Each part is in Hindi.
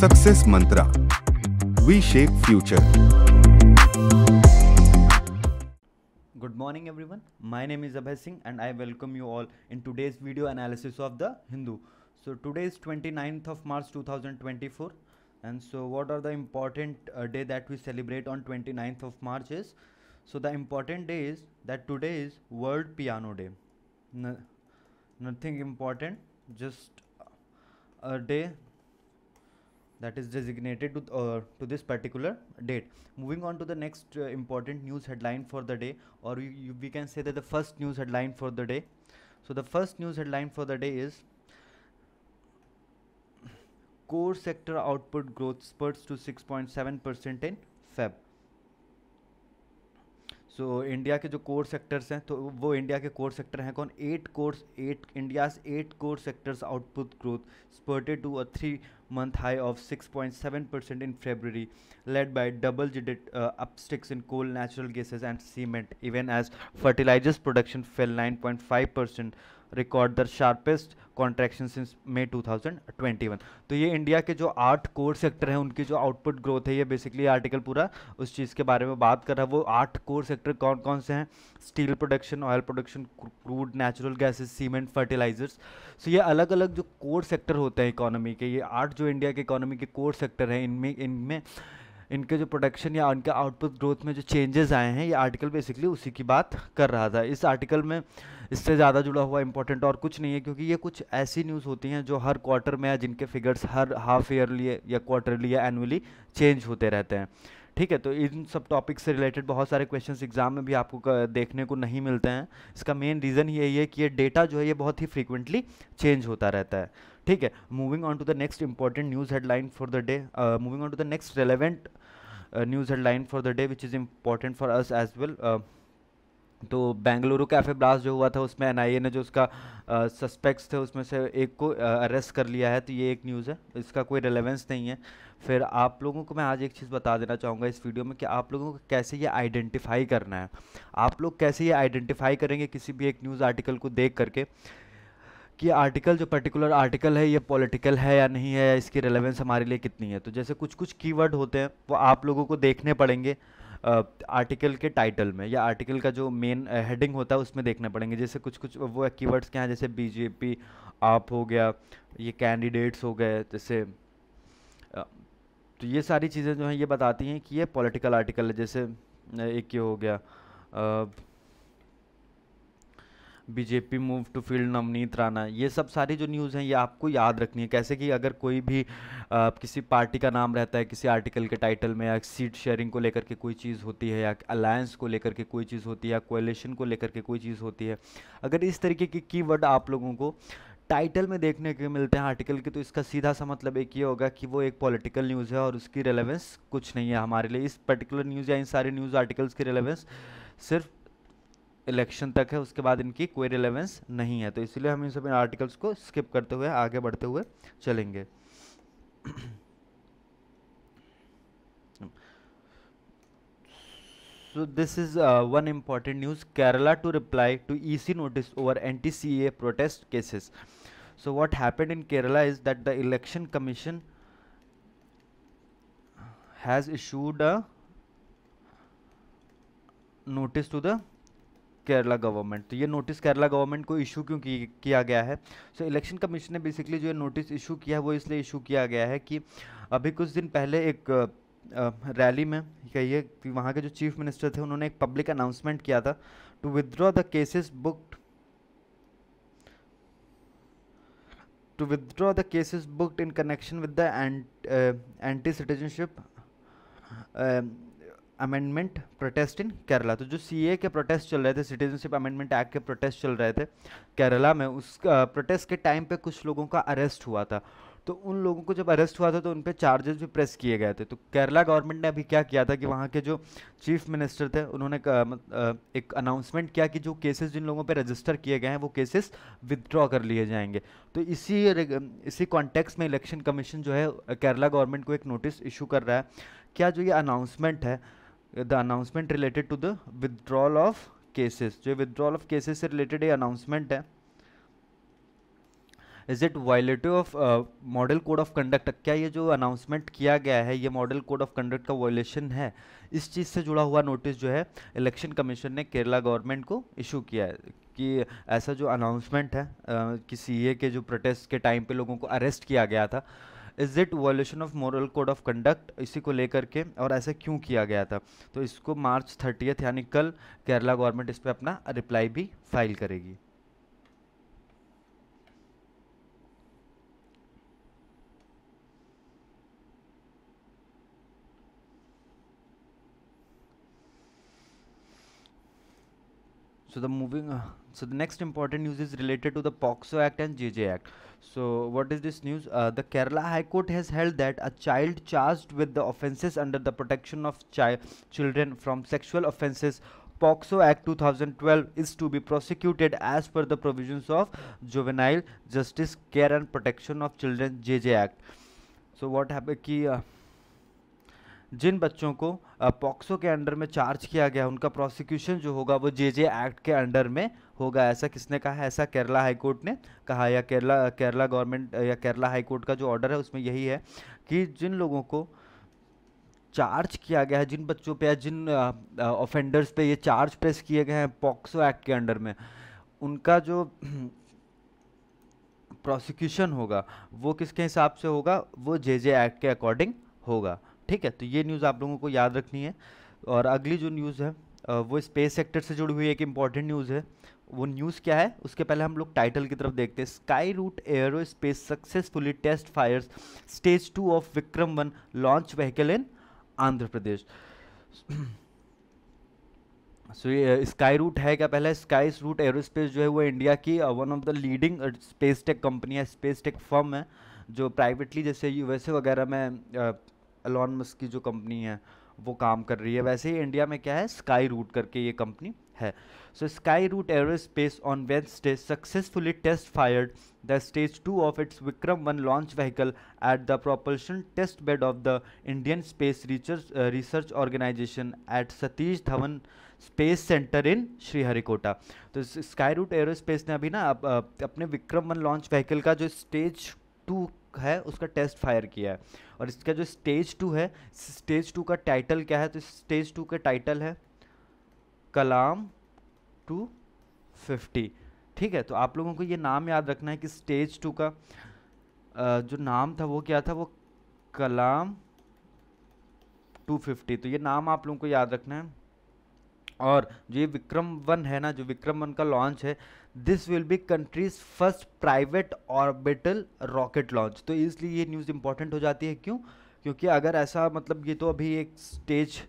Success Mantra We Shape Future. Good morning everyone. My name is Abhay Singh and I welcome you all in today's video analysis of the Hindu. So today is 29th of March 2024 and so what are the important uh, day that we celebrate on 29th of March is so the important day is that today is World Piano Day. No, nothing important just a day that is designated to, uh, to this particular date. Moving on to the next uh, important news headline for the day or we, you, we can say that the first news headline for the day. So the first news headline for the day is core sector output growth spurts to 6.7% in Feb. So so, India के जो कोर सेक्टर्स हैं तो वो इंडिया के कोर सेक्टर हैं कौन eight cores eight India's eight core sectors output growth spurted to a three month high of 6.7% in February, led by double digit uh, upsticks in coal, natural gases, and cement, even as fertilizers production fell 9.5%. Record the sharpest contraction since May 2021 तो ये इंडिया के जो आठ कोर सेक्टर हैं उनकी जो आउटपुट ग्रोथ है ये बेसिकली आर्टिकल पूरा उस चीज़ के बारे में बात कर रहा है वो आठ कोर सेक्टर कौन कौन से हैं steel production oil production crude natural gases cement fertilizers so ये अलग अलग जो कोर सेक्टर होते हैं इकोनॉमी के ये आठ जो इंडिया के इकोनॉमी के कोर सेक्टर हैं इनमें इनमें इनके जो प्रोडक्शन या उनके आउटपुट ग्रोथ में जो चेंजेस आए हैं ये आर्टिकल बेसिकली उसी की बात कर रहा था इस आर्टिकल में इससे ज़्यादा जुड़ा हुआ इंपॉर्टेंट और कुछ नहीं है क्योंकि ये कुछ ऐसी न्यूज़ होती हैं जो हर क्वार्टर में या जिनके फिगर्स हर हाफ ईयरली या क्वार्टरली या एनुअली चेंज होते रहते हैं ठीक है तो इन सब टॉपिक से रिलेटेड बहुत सारे क्वेश्चन एग्जाम में भी आपको देखने को नहीं मिलते हैं इसका मेन रीज़न यही है कि ये डेटा जो है ये बहुत ही फ्रीक्वेंटली चेंज होता रहता है ठीक है moving on to the next important news headline for the day moving on to the next relevant news headline for the day which is important for us as well तो बेंगलुरु कैफ़े ब्लास्ट जो हुआ था उसमें एनआईए ने जो उसका सस्पेक्ट्स थे उसमें से एक को अरेस्ट कर लिया है तो ये एक न्यूज़ है इसका कोई रिलेवेंस नहीं है फिर आप लोगों को मैं आज एक चीज़ बता देना चाहूँगा इस वीडियो में कि आप लोगों को कैसे ये आइडेंटिफाई करना है आप लोग कैसे ये आइडेंटिफाई करेंगे किसी भी एक न्यूज़ आर्टिकल को देख करके कि आर्टिकल जो पर्टिकुलर आर्टिकल है ये पॉलिटिकल है या नहीं है या इसकी रिलेवेंस हमारे लिए कितनी है तो जैसे कुछ कुछ कीवर्ड होते हैं वो आप लोगों को देखने पड़ेंगे आर्टिकल के टाइटल में या आर्टिकल का जो मेन हेडिंग होता है उसमें देखने पड़ेंगे जैसे कुछ कुछ वो कीवर्ड्स क्या हैं जैसे बीजेपी आप हो गया ये कैंडिडेट्स हो गए जैसे तो ये सारी चीज़ें जो हैं ये बताती हैं कि ये पॉलिटिकल आर्टिकल है जैसे एक ये हो गया BJP move to field Navneet Rana ये सब सारी जो न्यूज़ हैं ये आपको याद रखनी है कैसे कि अगर कोई भी आ, किसी पार्टी का नाम रहता है किसी आर्टिकल के टाइटल में या सीट शेयरिंग को लेकर के कोई चीज़ होती है या अलायंस को लेकर के कोई चीज़ होती है या कोलेशन को लेकर के कोई चीज़ होती है अगर इस तरीके के की वर्ड आप लोगों को टाइटल में देखने के मिलते हैं आर्टिकल के तो इसका सीधा सा मतलब एक ये होगा कि वो एक पॉलिटिकल न्यूज़ है और उसकी रेलेवेंस कुछ नहीं है हमारे लिए इस पर्टिकुलर न्यूज़ या इन सारे न्यूज़ आर्टिकल्स की रेलेवेंस सिर्फ इलेक्शन तक है उसके बाद इनकी कोई रिलेवेंस नहीं है तो इसलिए हम इन सभी आर्टिकल्स को स्किप करते हुए आगे बढ़ते हुए चलेंगे so this is one important news Kerala to reply to EC notice over N T C A protest cases so what happened in Kerala is that the election commission has issued a notice to the Kerala government तो ये नोटिस केरला गवर्नमेंट को इशू क्यों की, किया गया है सो इलेक्शन कमीशन ने बेसिकली जो ये नोटिस इशू किया है वो इसलिए इशू किया गया है कि अभी कुछ दिन पहले एक रैली में कहिए कि वहाँ के जो चीफ मिनिस्टर थे उन्होंने एक पब्लिक अनाउंसमेंट किया था to withdraw the cases booked to withdraw the cases booked in connection with the uh, anti-citizenship um, amendment protest in Kerala तो जो सीए के प्रोटेस्ट चल रहे थे सिटीजनशिप अमेंडमेंट एक्ट के प्रोटेस्ट चल रहे थे केरला में उस प्रोटेस्ट के टाइम पे कुछ लोगों का अरेस्ट हुआ था तो उन लोगों को जब अरेस्ट हुआ था तो उन पर चार्जेस भी प्रेस किए गए थे तो केरला गवर्नमेंट ने अभी क्या किया था कि वहाँ के जो चीफ मिनिस्टर थे उन्होंने एक अनाउंसमेंट किया कि जो केसेस जिन लोगों पर रजिस्टर किए गए हैं वो केसेस विदड्रॉ कर लिए जाएंगे तो इसी इसी कॉन्टेक्स्ट में इलेक्शन कमीशन जो है केरला गवर्नमेंट को एक नोटिस इशू कर रहा है क्या जो ये अनाउंसमेंट है the announcement related to the withdrawal of cases जो विदड्रॉल ऑफ केसेस से रिलेटेड ये अनाउंसमेंट है is it violative of model code of conduct क्या ये जो अनाउंसमेंट किया गया है ये मॉडल कोड ऑफ कंडक्ट का वायलेशन है इस चीज़ से जुड़ा हुआ नोटिस जो है इलेक्शन कमीशन ने केरला गवर्नमेंट को इशू किया है कि ऐसा जो अनाउंसमेंट है uh, कि ए के जो प्रोटेस्ट के टाइम पे लोगों को अरेस्ट किया गया था is it violation of moral code of conduct इसी को लेकर के और ऐसे क्यों किया गया था तो इसको मार्च थर्टीथ यानी कल केरला गवर्नमेंट इस पर अपना रिप्लाई भी फाइल करेगी so the moving So the next important news is related to the POXO Act and JJ Act. So what is this news? Uh, the Kerala High Court has held that a child charged with the offences under the Protection of Child Children from Sexual Offences POXO Act 2012 is to be prosecuted as per the provisions of Juvenile Justice Care and Protection of Children JJ Act. So what happened? Uh, जिन बच्चों को पॉक्सो के अंडर में चार्ज किया गया उनका प्रोसिक्यूशन जो होगा वो जे जे एक्ट के अंडर में होगा ऐसा किसने कहा ऐसा केरला हाई कोर्ट ने कहा या केरला केरला गवर्नमेंट या केरला हाई कोर्ट का जो ऑर्डर है उसमें यही है कि जिन लोगों को चार्ज किया गया है जिन बच्चों पे या जिन ऑफेंडर्स पे ये चार्ज प्रेस किए गए हैं पॉक्सो एक्ट के अंडर में उनका जो प्रोसिक्यूशन होगा वो किसके हिसाब से होगा वो जे जे एक्ट के अकॉर्डिंग होगा ठीक है तो ये न्यूज़ आप लोगों को याद रखनी है और अगली जो न्यूज़ है वो स्पेस सेक्टर से जुड़ी हुई एक इम्पॉर्टेंट न्यूज़ है वो न्यूज़ क्या है उसके पहले हम लोग टाइटल की तरफ देखते हैं Skyroot aerospace successfully test fires stage two of Vikram one launch vehicle in Andhra Pradesh so ये स्काई रूट है क्या पहले स्काई रूट एरोस्पेस जो है वो इंडिया की one of the leading space tech company है स्पेस टेक फर्म है जो प्राइवेटली जैसे यूएसए वगैरह में uh, एलॉन मस्क की जो कंपनी है वो काम कर रही है वैसे ही इंडिया में क्या है स्काई रूट करके ये कंपनी है so Skyroot aerospace on Wednesday successfully test fired the stage two of its Vikram one launch vehicle at the propulsion test bed of the Indian Space Research Organisation at Satish Dhawan Space Centre in Sriharikota तो स्काई रूट एयरोस्पेस ने अभी ना अपने विक्रम वन लॉन्च व्हीकल का जो स्टेज टू है उसका टेस्ट फायर किया है और इसका जो स्टेज टू है स्टेज टू का टाइटल क्या है तो स्टेज टू का टाइटल है कलाम टू फिफ्टी ठीक है तो आप लोगों को ये नाम याद रखना है कि स्टेज टू का जो नाम था वो क्या था वो कलाम टू फिफ्टी तो ये नाम आप लोगों को याद रखना है और जो ये विक्रम वन है ना जो विक्रम वन का लॉन्च है this will be country's first private orbital rocket launch तो इसलिए ये न्यूज़ इंपॉर्टेंट हो जाती है क्यों क्योंकि अगर ऐसा मतलब ये तो अभी एक स्टेज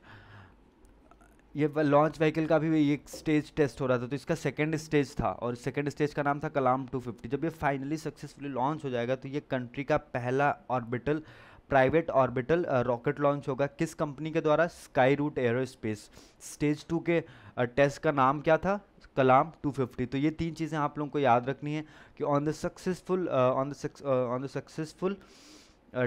ये लॉन्च व्हीकल का भी एक स्टेज टेस्ट हो रहा था तो इसका सेकेंड स्टेज था और सेकेंड स्टेज का नाम था कलाम 250 जब ये फाइनली सक्सेसफुली लॉन्च हो जाएगा तो ये कंट्री का पहला orbital private orbital rocket launch होगा किस कंपनी के द्वारा Skyroot aerospace stage two के uh, टेस्ट का नाम क्या था कलाम 250 तो ये तीन चीज़ें आप लोगों को याद रखनी है कि on the successful on the on the successful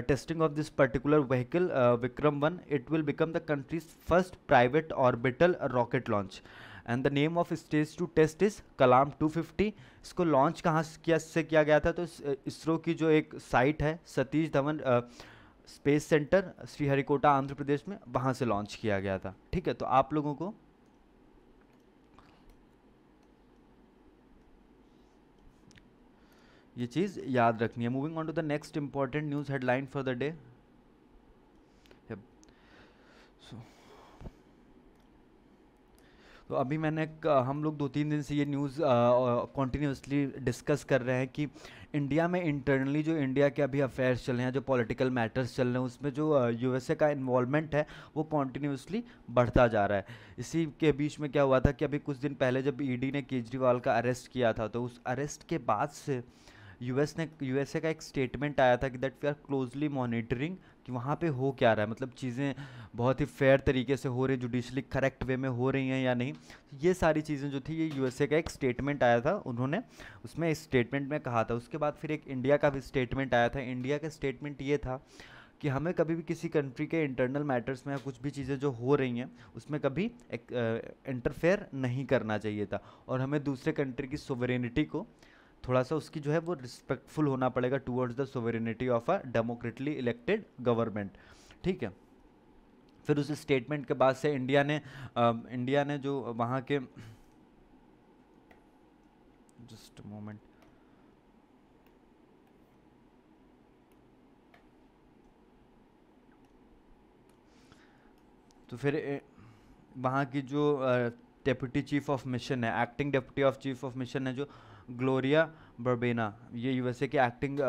testing of this particular vehicle Vikram one it will become the country's first private orbital rocket launch and the name of stage two test is Kalam 250 इसको लॉन्च कहाँ किया से किया गया था तो इसरो की जो एक साइट है सतीश धवन स्पेस सेंटर श्रीहरिकोटा आंध्र प्रदेश में वहाँ से लॉन्च किया गया था ठीक है तो आप लोगों को ये चीज़ याद रखनी है moving on to the next important news headline for the day तो अभी मैंने हम लोग दो तीन दिन से ये न्यूज़ कॉन्टीन्यूसली डिस्कस कर रहे हैं कि इंडिया में इंटरनली जो इंडिया के अभी अफेयर्स चल रहे हैं जो पॉलिटिकल मैटर्स चल रहे हैं उसमें जो यूएसए का इन्वॉल्वमेंट है वो कॉन्टीन्यूसली बढ़ता जा रहा है इसी के बीच में क्या हुआ था कि अभी कुछ दिन पहले जब ईडी e ने केजरीवाल का अरेस्ट किया था तो उस अरेस्ट के बाद से यूएस ने यूएसए का एक स्टेटमेंट आया था कि that we are closely monitoring कि वहाँ पे हो क्या रहा है मतलब चीज़ें बहुत ही फेयर तरीके से हो रही जुडिशली करेक्ट वे में हो रही हैं या नहीं ये सारी चीज़ें जो थी ये यूएसए का एक स्टेटमेंट आया था उन्होंने उसमें स्टेटमेंट में कहा था उसके बाद फिर एक इंडिया का भी स्टेटमेंट आया था इंडिया का स्टेटमेंट ये था कि हमें कभी भी किसी कंट्री के इंटरनल मैटर्स में या कुछ भी चीज़ें जो हो रही हैं उसमें कभी इंटरफेयर नहीं करना चाहिए था और हमें दूसरे कंट्री की सोवरेनिटी को थोड़ा सा उसकी जो है वो रिस्पेक्टफुल होना पड़ेगा towards the sovereignty of a democratically elected government ठीक है फिर उस स्टेटमेंट के बाद से इंडिया ने आ, इंडिया ने जो वहाँ के जस्ट मोमेंट तो फिर वहाँ की जो डेप्यूटी चीफ ऑफ मिशन है acting deputy of chief of mission है जो ग्लोरिया बर्बेना ये यूएसए के acting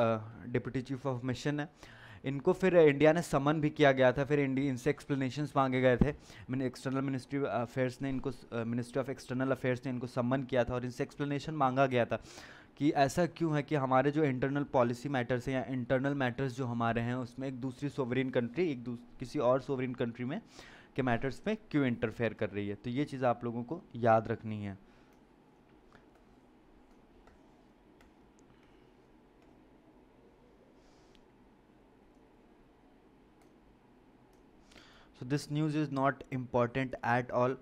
deputy chief of mission है इनको फिर इंडिया ने समन भी किया गया था फिर इंडिया इनसे एक्सप्लेनेशंस मांगे गए थे एक्सटर्नल मिनिस्ट्री अफेयर्स ने इनको मिनिस्ट्री ऑफ एक्सटर्नल अफेयर्स ने इनको समन किया था और इनसे एक्सप्लेनेशन मांगा गया था कि ऐसा क्यों है कि हमारे जो इंटरनल पॉलिसी मैटर्स हैं या इंटरनल मैटर्स जो हमारे हैं उसमें एक दूसरी सोवरीन कंट्री एक किसी और सोवरीन कंट्री में के मैटर्स में क्यों इंटरफेयर कर रही है तो ये चीज़ आप लोगों को याद रखनी है so this news is not important at all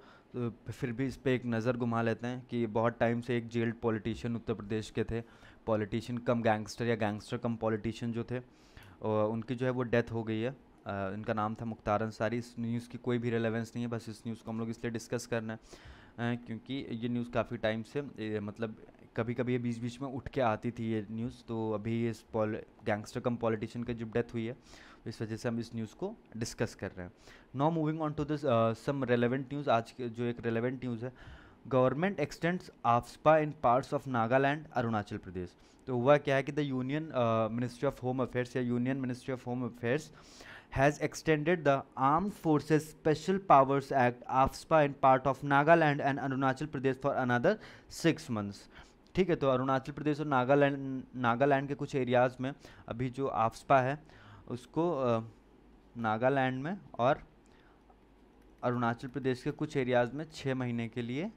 फिर भी इस पर एक नज़र घुमा लेते हैं कि बहुत टाइम से एक जेल्ड पॉलिटिशियन उत्तर प्रदेश के थे पॉलिटिशियन कम गैंगस्टर या गैंगस्टर कम पॉलिटिशियन जो थे उनकी जो है वो डेथ हो गई है इनका नाम था मुख्तार अंसारी इस न्यूज़ की कोई भी रेलेवेंस नहीं है बस इस न्यूज़ को हम लोग इसलिए डिस्कस करना है क्योंकि ये न्यूज़ काफ़ी टाइम से मतलब कभी कभी ये बीच बीच में उठ के आती थी ये न्यूज़ तो अभी इस पॉल गैंगस्टर कम पॉलिटिशियन की जब डेथ हुई है तो इस वजह से हम इस न्यूज़ को डिस्कस कर रहे हैं now moving on to this some relevant news आज के जो एक रेलेवेंट न्यूज़ है government extends AFSPA in parts of Nagaland Arunachal Pradesh तो हुआ क्या है कि the union ministry of home affairs या union ministry of home affairs has extended the arm forces special powers act AFSPA in part of Nagaland and Arunachal Pradesh for another six months ठीक है तो अरुणाचल प्रदेश और नागालैंड नागालैंड के कुछ एरियाज़ में अभी जो आफ्सपा है उसको नागालैंड में और अरुणाचल प्रदेश के कुछ एरियाज़ में छः महीने के लिए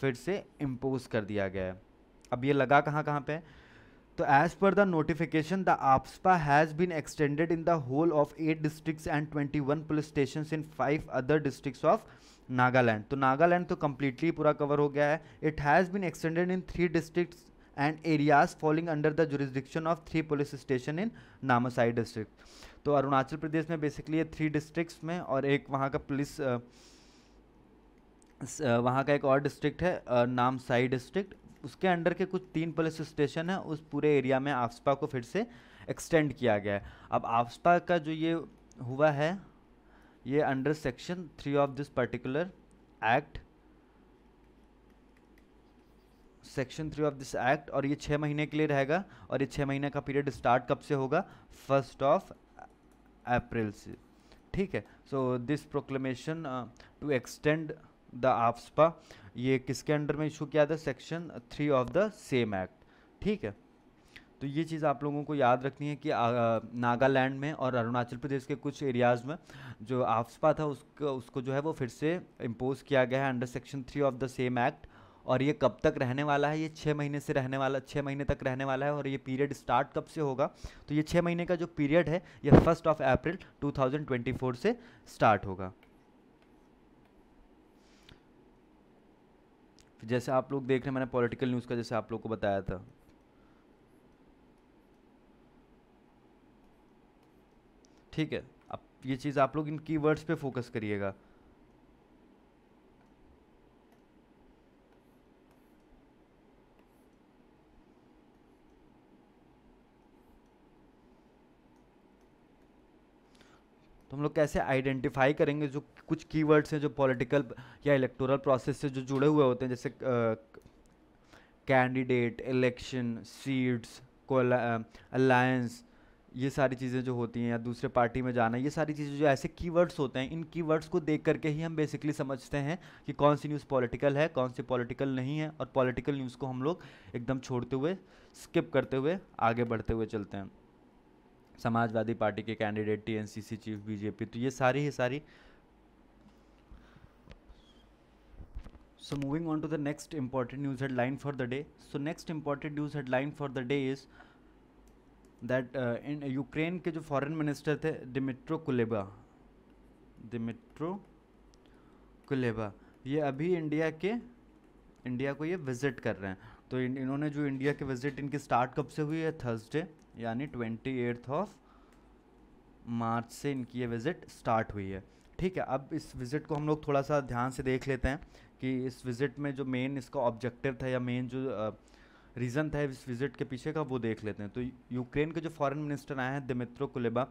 फिर से इम्पोज कर दिया गया है अब ये लगा कहाँ कहाँ पे तो as per the notification the AFSPA has been extended in the whole of eight district and twenty one police station in five other district of Nagaland तो नागालैंड तो कम्प्लीटली पूरा कवर हो गया है it has been extended in three district and areas falling under the jurisdiction of three police station in Namsai district तो अरुणाचल प्रदेश में बेसिकली ये थ्री डिस्ट्रिक्ट्स में और एक वहाँ का पुलिस वहाँ का एक और डिस्ट्रिक्ट है नामसाई डिस्ट्रिक्ट उसके अंडर के कुछ तीन पुलिस स्टेशन है उस पूरे एरिया में आफ्सपा को फिर से एक्सटेंड किया गया है अब आफ्सपा का जो ये हुआ है ये under section three of this particular act section three of this act और ये छः महीने के लिए रहेगा और ये छः महीने का पीरियड स्टार्ट कब से होगा फर्स्ट ऑफ अप्रैल से ठीक है so this proclamation to extend the AFSPA ये किसके अंडर में इशू किया था section three of the same act ठीक है तो ये चीज़ आप लोगों को याद रखनी है कि uh, नागालैंड में और अरुणाचल प्रदेश के कुछ एरियाज़ में जो आफ्सपा था उसको उसको जो है वो फिर से इम्पोज किया गया है under section three of the same act और ये कब तक रहने वाला है ये छः महीने से रहने वाला छः महीने तक रहने वाला है और ये पीरियड स्टार्ट कब से होगा तो ये छः महीने का जो पीरियड है ये फर्स्ट ऑफ अप्रैल 2024 से स्टार्ट होगा जैसे आप लोग देख रहे हैं मैंने पॉलिटिकल न्यूज़ का जैसे आप लोग को बताया था ठीक है अब ये चीज़ आप लोग इन की पे फोकस करिएगा तो हम लोग कैसे आइडेंटिफाई करेंगे जो कुछ कीवर्ड्स हैं जो पॉलिटिकल या इलेक्टोरल प्रोसेस से जो जुड़े हुए होते हैं जैसे कैंडिडेट इलेक्शन सीट्स अलायंस ये सारी चीज़ें जो होती हैं या दूसरे पार्टी में जाना ये सारी चीज़ें जो ऐसे कीवर्ड्स होते हैं इन कीवर्ड्स को देख करके ही हम बेसिकली समझते हैं कि कौन सी न्यूज़ पॉलिटिकल है कौन सी पॉलिटिकल नहीं है और पॉलिटिकल न्यूज़ को हम लोग एकदम छोड़ते हुए स्किप करते हुए आगे बढ़ते हुए चलते हैं समाजवादी पार्टी के candidate T N C C chief BJP तो ये सारी ही सारी so moving on to the next important news headline for the day so next important news headline for the day is that in Ukraine के जो फॉरन मिनिस्टर थे डिमिट्रो कुलेबा डिमिट्रो कुलेबा ये अभी इंडिया के इंडिया को ये विजिट कर रहे हैं तो इन, इन्होंने जो इंडिया के विजिट इनकी स्टार्ट कब से हुई है थर्सडे यानी ट्वेंटी एट्थ ऑफ मार्च से इनकी ये विज़िट स्टार्ट हुई है ठीक है अब इस विज़िट को हम लोग थोड़ा सा ध्यान से देख लेते हैं कि इस विज़िट में जो मेन इसका ऑब्जेक्टिव था या मेन जो रीज़न था इस विज़िट के पीछे का वो देख लेते हैं तो यूक्रेन के जो फॉरेन मिनिस्टर आए हैं दिमित्रो कुलेबा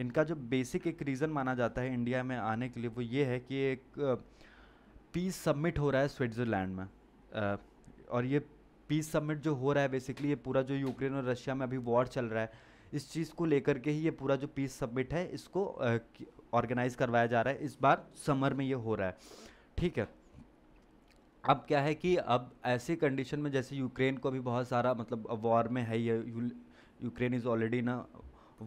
इनका जो बेसिक एक रीज़न माना जाता है इंडिया में आने के लिए वो ये है कि एक पीस सबमिट हो रहा है स्विट्ज़रलैंड में आ, और ये पीस सबमिट जो हो रहा है बेसिकली ये पूरा जो यूक्रेन और रशिया में अभी वॉर चल रहा है इस चीज़ को लेकर के ही ये पूरा जो पीस सबमिट है इसको ऑर्गेनाइज करवाया जा रहा है इस बार समर में ये हो रहा है ठीक है अब क्या है कि अब ऐसे कंडीशन में जैसे यूक्रेन को अभी बहुत सारा मतलब वॉर में है ये यूक्रेन इज़ ऑलरेडी ना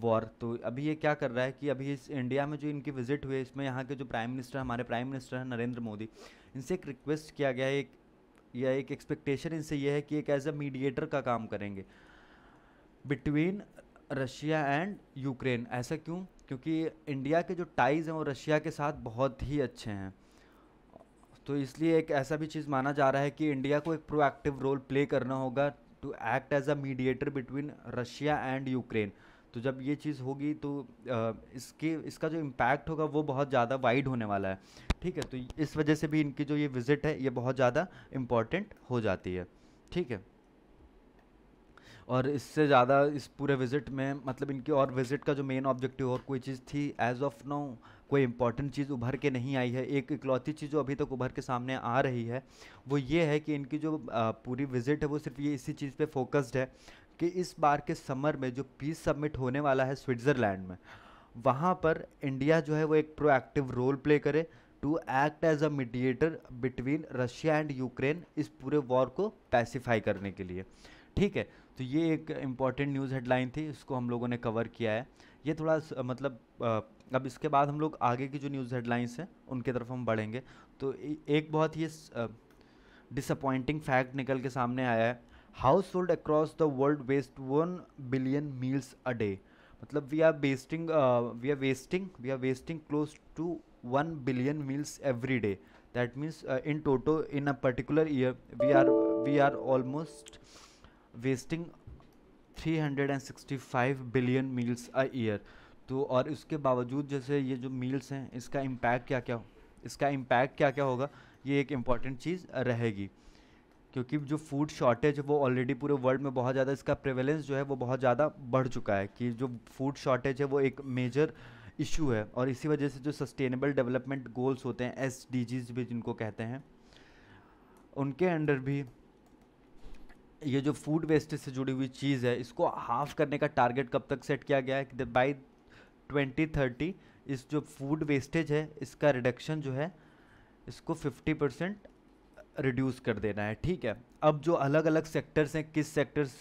वॉर तो अभी ये क्या कर रहा है कि अभी इस इंडिया में जो इनकी विज़िट हुए इसमें यहाँ के जो प्राइम मिनिस्टर हमारे प्राइम मिनिस्टर हैं नरेंद्र मोदी इनसे एक रिक्वेस्ट किया गया है एक या एक एक्सपेक्टेशन इनसे यह है कि एक एज अ मीडिएटर का काम करेंगे बिटवीन रशिया एंड यूक्रेन ऐसा क्यों क्योंकि इंडिया के जो टाइज़ हैं वो रशिया के साथ बहुत ही अच्छे हैं तो इसलिए एक ऐसा भी चीज़ माना जा रहा है कि इंडिया को एक प्रोएक्टिव रोल प्ले करना होगा to act as a mediator between Russia and Ukraine तो जब ये चीज़ होगी तो इसके इसका जो इम्पैक्ट होगा वो बहुत ज़्यादा वाइड होने वाला है ठीक है तो इस वजह से भी इनकी जो ये विज़िट है ये बहुत ज़्यादा इम्पॉर्टेंट हो जाती है ठीक है और इससे ज़्यादा इस पूरे विज़िट में मतलब इनकी और विज़िट का जो मेन ऑब्जेक्टिव और कोई चीज़ थी एज ऑफ नाउ कोई इंपॉर्टेंट चीज़ उभर के नहीं आई है एक इकलौती चीज़ जो अभी तक उभर के सामने आ रही है वो ये है कि इनकी जो पूरी विज़िट है वो सिर्फ ये इसी चीज़ पे फोकस्ड है कि इस बार के समर में जो पीस सबमिट होने वाला है स्विट्ज़रलैंड में वहाँ पर इंडिया जो है वो एक प्रोएक्टिव रोल प्ले करे to act as a mediator between Russia and Ukraine इस पूरे वॉर को पैसिफाई करने के लिए ठीक है तो ये एक इम्पॉर्टेंट न्यूज़ हेडलाइन थी इसको हम लोगों ने कवर किया है ये थोड़ा मतलब अब इसके बाद हम लोग आगे की जो न्यूज़ हेडलाइंस हैं उनके तरफ हम बढ़ेंगे तो एक बहुत ही डिसअपॉइंटिंग फैक्ट निकल के सामने आया है hold across the world waste one billion meals a day मतलब we are wasting we are wasting we are wasting close to one billion meals every day that means in toto in a particular year we are we are almost wasting three hundred and sixty five billion meals a year तो और उसके बावजूद जैसे ये जो मील्स हैं इसका इम्पैक्ट क्या क्या इसका इम्पैक्ट क्या क्या होगा ये एक इम्पॉर्टेंट चीज़ रहेगी क्योंकि जो फूड शॉर्टेज वो ऑलरेडी पूरे वर्ल्ड में बहुत ज़्यादा इसका प्रेवलेंस जो है वो बहुत ज़्यादा बढ़ चुका है कि जो फूड शॉर्टेज है वो एक मेजर इशू है और इसी वजह से जो सस्टेनेबल डेवलपमेंट गोल्स होते हैं एस भी जिनको कहते हैं उनके अंडर भी ये जो फूड वेस्टेज से जुड़ी हुई चीज़ है इसको हाफ करने का टारगेट कब तक सेट किया गया है कि बाई ट्वेंटी थर्टी इस जो फूड वेस्टेज है इसका रिडक्शन जो है इसको फिफ्टी परसेंट रिड्यूस कर देना है ठीक है अब जो अलग अलग सेक्टर्स हैं किस सेक्टर्स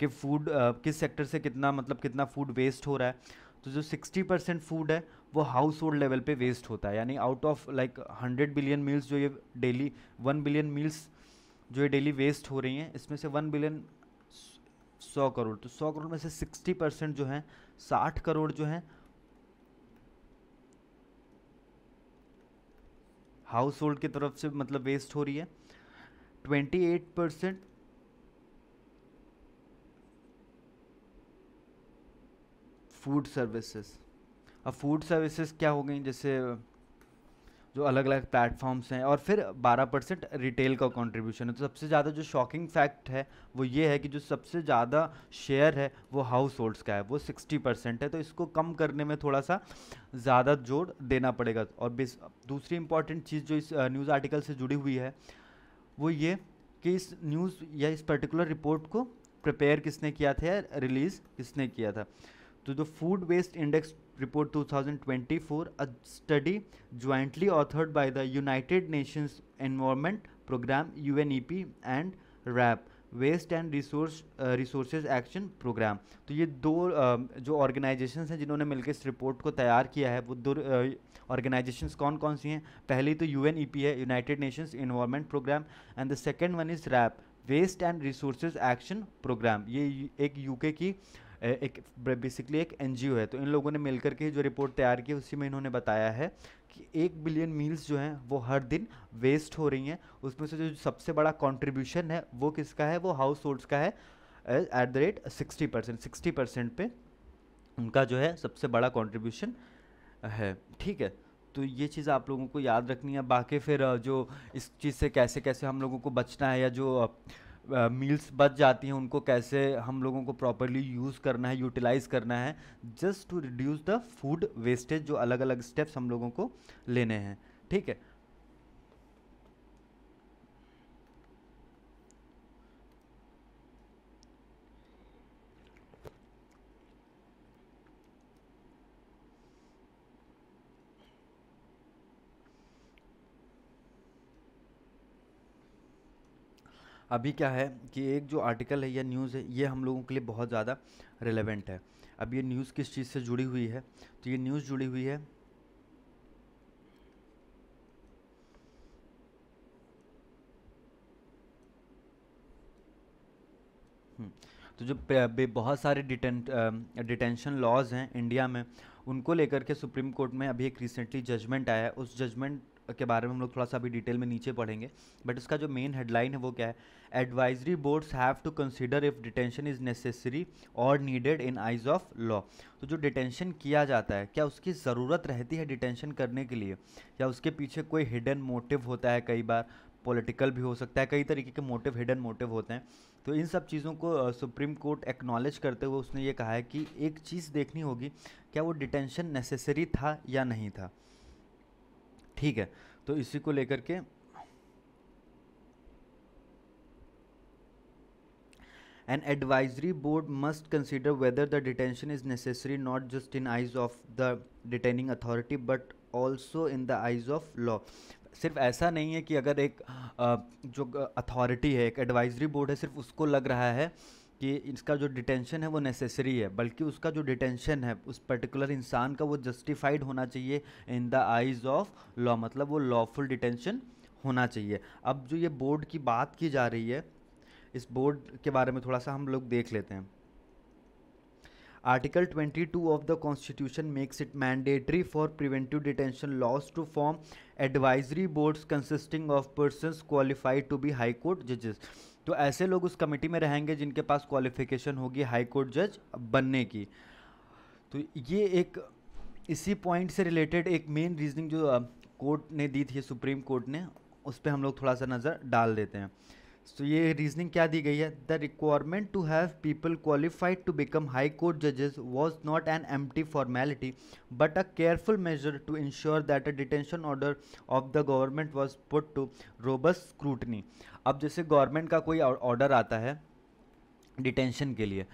के फूड किस सेक्टर से कितना मतलब कितना फूड वेस्ट हो रहा है तो जो 60 परसेंट फूड है वो हाउस होल्ड लेवल पे वेस्ट होता है यानी out of like 100 billion meals जो ये डेली 1 बिलियन मील्स जो ये डेली वेस्ट हो रही हैं इसमें से 1 बिलियन 100 करोड़ तो 100 करोड़ में से 60 परसेंट जो हैं 60 करोड़ जो हैं हाउस होल्ड की तरफ से मतलब वेस्ट हो रही है twenty eight percent food services अब फूड सर्विसेज क्या हो गई जैसे जो अलग अलग प्लेटफॉर्म्स हैं और फिर 12 परसेंट रिटेल का कंट्रीब्यूशन है तो सबसे ज़्यादा जो शॉकिंग फैक्ट है वो ये है कि जो सबसे ज़्यादा शेयर है वो हाउस होल्ड्स का है वो 60 परसेंट है तो इसको कम करने में थोड़ा सा ज़्यादा जोर देना पड़ेगा और दूसरी इंपॉर्टेंट चीज़ जो इस न्यूज़ आर्टिकल से जुड़ी हुई है वो ये कि इस न्यूज़ या इस पर्टिकुलर रिपोर्ट को प्रिपेयर किसने किया था या रिलीज़ किसने किया था तो जो food waste index report 2024, a study jointly authored by the United Nations Environment Programme UNEP and WRAP Waste and Resource Resources Action Programme तो ये दो uh, जो ऑर्गेनाइजेशन हैं जिन्होंने मिलकर इस रिपोर्ट को तैयार किया है वो दो ऑर्गेनाइजेशन uh, कौन कौन सी हैं पहली तो यू e है United Nations Environment Programme and the second one is WRAP Waste and Resources Action Programme ये एक यूके की uh, एक बेसिकली एक एन है तो इन लोगों ने मिलकर के जो रिपोर्ट तैयार की उसी में इन्होंने बताया है कि एक बिलियन मील्स जो हैं वो हर दिन वेस्ट हो रही हैं उसमें से जो सबसे बड़ा कॉन्ट्रीब्यूशन है वो किसका है वो हाउस होल्ड्स का है at the rate sixty percent sixty percent पे उनका जो है सबसे बड़ा कॉन्ट्रीब्यूशन है ठीक है तो ये चीज़ आप लोगों को याद रखनी है बाकी फिर जो इस चीज़ से कैसे कैसे हम लोगों को बचना है या जो मील्स बच जाती हैं उनको कैसे हम लोगों को प्रॉपरली यूज़ करना है यूटिलाइज़ करना है just to reduce the food wastage जो अलग अलग स्टेप्स हम लोगों को लेने हैं ठीक है अभी क्या है कि एक जो आर्टिकल है या न्यूज़ है ये हम लोगों के लिए बहुत ज़्यादा रिलेवेंट है अब ये न्यूज़ किस चीज़ से जुड़ी हुई है तो ये न्यूज़ जुड़ी हुई है हम्म, तो जो बहुत सारे डिटें डिटेंशन लॉज हैं इंडिया में उनको लेकर के सुप्रीम कोर्ट में अभी एक रिसेंटली जजमेंट आया है उस जजमेंट के बारे में हम लोग थोड़ा सा अभी डिटेल में नीचे पढ़ेंगे बट इसका जो मेन हेडलाइन है वो क्या है advisory boards have to consider if detention is necessary और needed in eyes of law तो जो डिटेंशन किया जाता है क्या उसकी ज़रूरत रहती है डिटेंशन करने के लिए या उसके पीछे कोई हिडन मोटिव होता है कई बार पॉलिटिकल भी हो सकता है कई तरीके के मोटिव हिडन मोटिव होते हैं तो इन सब चीज़ों को सुप्रीम कोर्ट एक्नॉलेज करते हुए उसने ये कहा है कि एक चीज़ देखनी होगी क्या वो डिटेंशन नेसेसरी था या नहीं था ठीक है तो इसी को लेकर के an advisory board must consider whether the detention is necessary not just in eyes of the detaining authority but also in the eyes of law सिर्फ ऐसा नहीं है कि अगर एक जो अथॉरिटी है एक एडवाइजरी बोर्ड है सिर्फ उसको लग रहा है कि इसका जो डिटेंशन है वो नेसेसरी है बल्कि उसका जो डिटेंशन है उस पर्टिकुलर इंसान का वो जस्टिफाइड होना चाहिए in the eyes of law मतलब वो लॉफुल डिटेंशन होना चाहिए अब जो ये बोर्ड की बात की जा रही है इस बोर्ड के बारे में थोड़ा सा हम लोग देख लेते हैं article 22 of the constitution makes it mandatory for preventive detention laws to form advisory board consisting of person qualified to be high court जजेस तो ऐसे लोग उस कमेटी में रहेंगे जिनके पास क्वालिफिकेशन होगी हाई कोर्ट जज बनने की तो ये एक इसी पॉइंट से रिलेटेड एक मेन रीजनिंग जो कोर्ट ने दी थी सुप्रीम कोर्ट ने उस पर हम लोग थोड़ा सा नज़र डाल देते हैं तो so, ये रीजनिंग क्या दी गई है the requirement to have people qualified to become high court जजेस was not an empty formality but a careful measure to ensure that a detention order of the government was put to robust scrutiny अब जैसे गवर्नमेंट का कोई ऑर्डर आता है डिटेंशन के लिए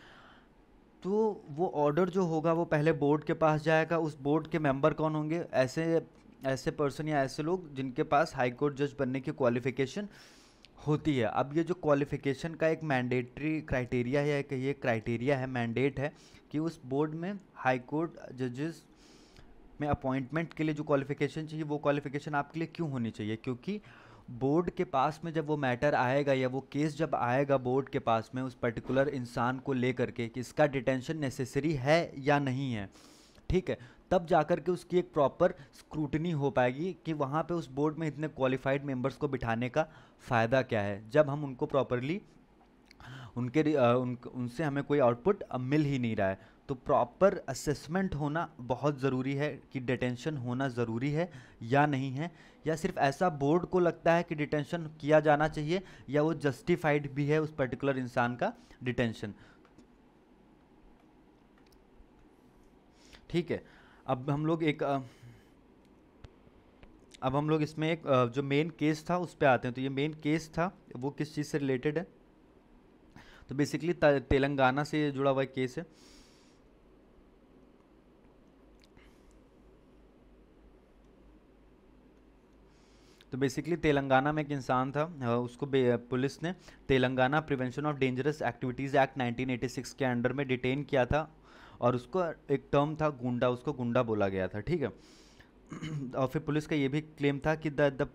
तो वो ऑर्डर जो होगा वो पहले बोर्ड के पास जाएगा उस बोर्ड के मेंबर कौन होंगे ऐसे ऐसे पर्सन या ऐसे लोग जिनके पास हाई कोर्ट जज बनने की क्वालिफिकेशन होती है अब ये जो क्वालिफिकेशन का एक मैंडेटरी क्राइटेरिया है कहिए क्राइटेरिया है मैंडेट है कि उस बोर्ड में हाई कोर्ट जजेस में अपॉइंटमेंट के लिए जो क्वालिफिकेशन चाहिए वो क्वालिफिकेशन आपके लिए क्यों होनी चाहिए क्योंकि बोर्ड के पास में जब वो मैटर आएगा या वो केस जब आएगा बोर्ड के पास में उस पर्टिकुलर इंसान को लेकर के कि इसका डिटेंशन नेसेसरी है या नहीं है ठीक है तब जाकर के उसकी एक प्रॉपर स्क्रूटनी हो पाएगी कि वहाँ पे उस बोर्ड में इतने क्वालिफाइड मेंबर्स को बिठाने का फ़ायदा क्या है जब हम उनको प्रॉपरली उनके उन, उनसे हमें कोई आउटपुट मिल ही नहीं रहा है तो प्रॉपर असेसमेंट होना बहुत ज़रूरी है कि डिटेंशन होना ज़रूरी है या नहीं है या सिर्फ ऐसा बोर्ड को लगता है कि डिटेंशन किया जाना चाहिए या वो जस्टिफाइड भी है उस पर्टिकुलर इंसान का डिटेंशन ठीक है अब हम लोग एक अब हम लोग इसमें एक जो मेन केस था उस पर आते हैं तो ये मेन केस था वो किस चीज़ से रिलेटेड है तो बेसिकली तेलंगाना से जुड़ा हुआ केस है तो बेसिकली तेलंगाना में एक इंसान था उसको पुलिस ने Telangana prevention of dangerous activities act 1986 के अंडर में डिटेन किया था और उसको एक टर्म था गुंडा उसको गुंडा बोला गया था ठीक है और फिर पुलिस का ये भी क्लेम था कि the the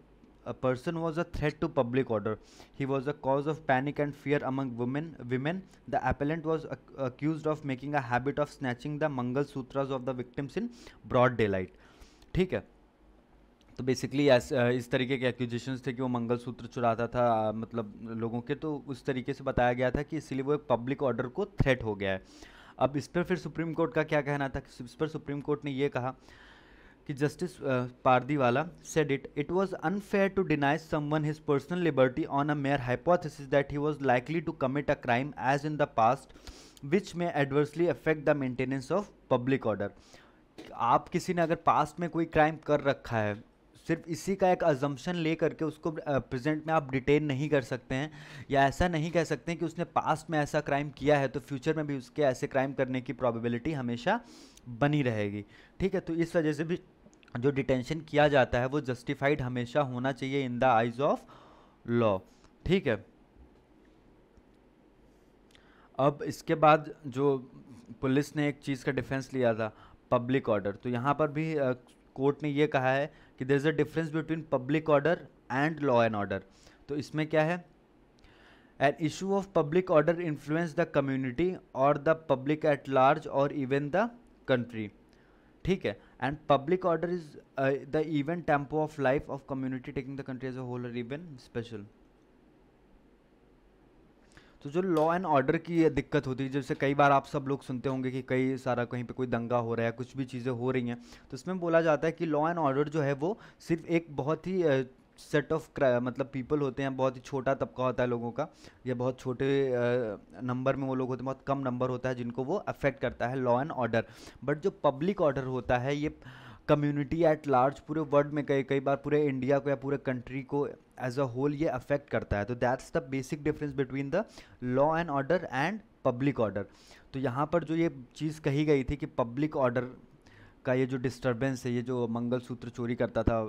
person was a threat to public order he was a cause of panic and fear among women women the appellant was accuse of making a habit of snatching the mangalsutras of the victims in broad daylight ठीक है तो बेसिकली uh, इस तरीके के एक्यूजेशंस थे कि वो मंगलसूत्र चुराता था uh, मतलब लोगों के तो उस तरीके से बताया गया था कि इसलिए वो एक पब्लिक ऑर्डर को थ्रेट हो गया है अब इस पर फिर सुप्रीम कोर्ट का क्या कहना था इस पर सुप्रीम कोर्ट ने ये कहा कि Justice uh, Pardiwala said it it was unfair to deny someone his personal liberty on a mere hypothesis that he was likely to commit a crime as in the past which may adversely affect the maintenance of public order आप किसी ने अगर पास्ट में कोई क्राइम कर रखा है सिर्फ इसी का एक अजम्पन ले करके उसको प्रेजेंट में आप डिटेन नहीं कर सकते हैं या ऐसा नहीं कह सकते कि उसने पास्ट में ऐसा क्राइम किया है तो फ्यूचर में भी उसके ऐसे क्राइम करने की प्रॉबिलिटी हमेशा बनी रहेगी ठीक है तो इस वजह से भी जो डिटेंशन किया जाता है वो जस्टिफाइड हमेशा होना चाहिए in the eyes of law ठीक है अब इसके बाद जो पुलिस ने एक चीज़ का डिफेंस लिया था पब्लिक ऑर्डर तो यहाँ पर भी कोर्ट ने ये कहा है कि there is a difference between public order and law and order तो इसमें क्या है an issue of public order influence the community और द पब्लिक एट लार्ज और इवन द कंट्री ठीक है and public order is the even tempo of life of community taking the country as a whole और इवन स्पेशल तो जो लॉ एंड ऑर्डर की दिक्कत होती है जैसे कई बार आप सब लोग सुनते होंगे कि कई सारा कहीं पे कोई दंगा हो रहा है कुछ भी चीज़ें हो रही हैं तो इसमें बोला जाता है कि लॉ एंड ऑर्डर जो है वो सिर्फ एक बहुत ही सेट ऑफ मतलब पीपल होते हैं बहुत ही छोटा तबका होता है लोगों का या बहुत छोटे नंबर में वो लोग होते हैं बहुत कम नंबर होता है जिनको वो अफेक्ट करता है लॉ एंड ऑर्डर बट जो पब्लिक ऑर्डर होता है ये कम्युनिटी एट लार्ज पूरे वर्ल्ड में कई कई बार पूरे इंडिया को या पूरे कंट्री को एज अ होल ये अफेक्ट करता है तो that's the basic difference between the law and order and public order तो यहाँ पर जो ये चीज़ कही गई थी कि पब्लिक ऑर्डर का ये जो डिस्टर्बेंस है ये जो मंगलसूत्र चोरी करता था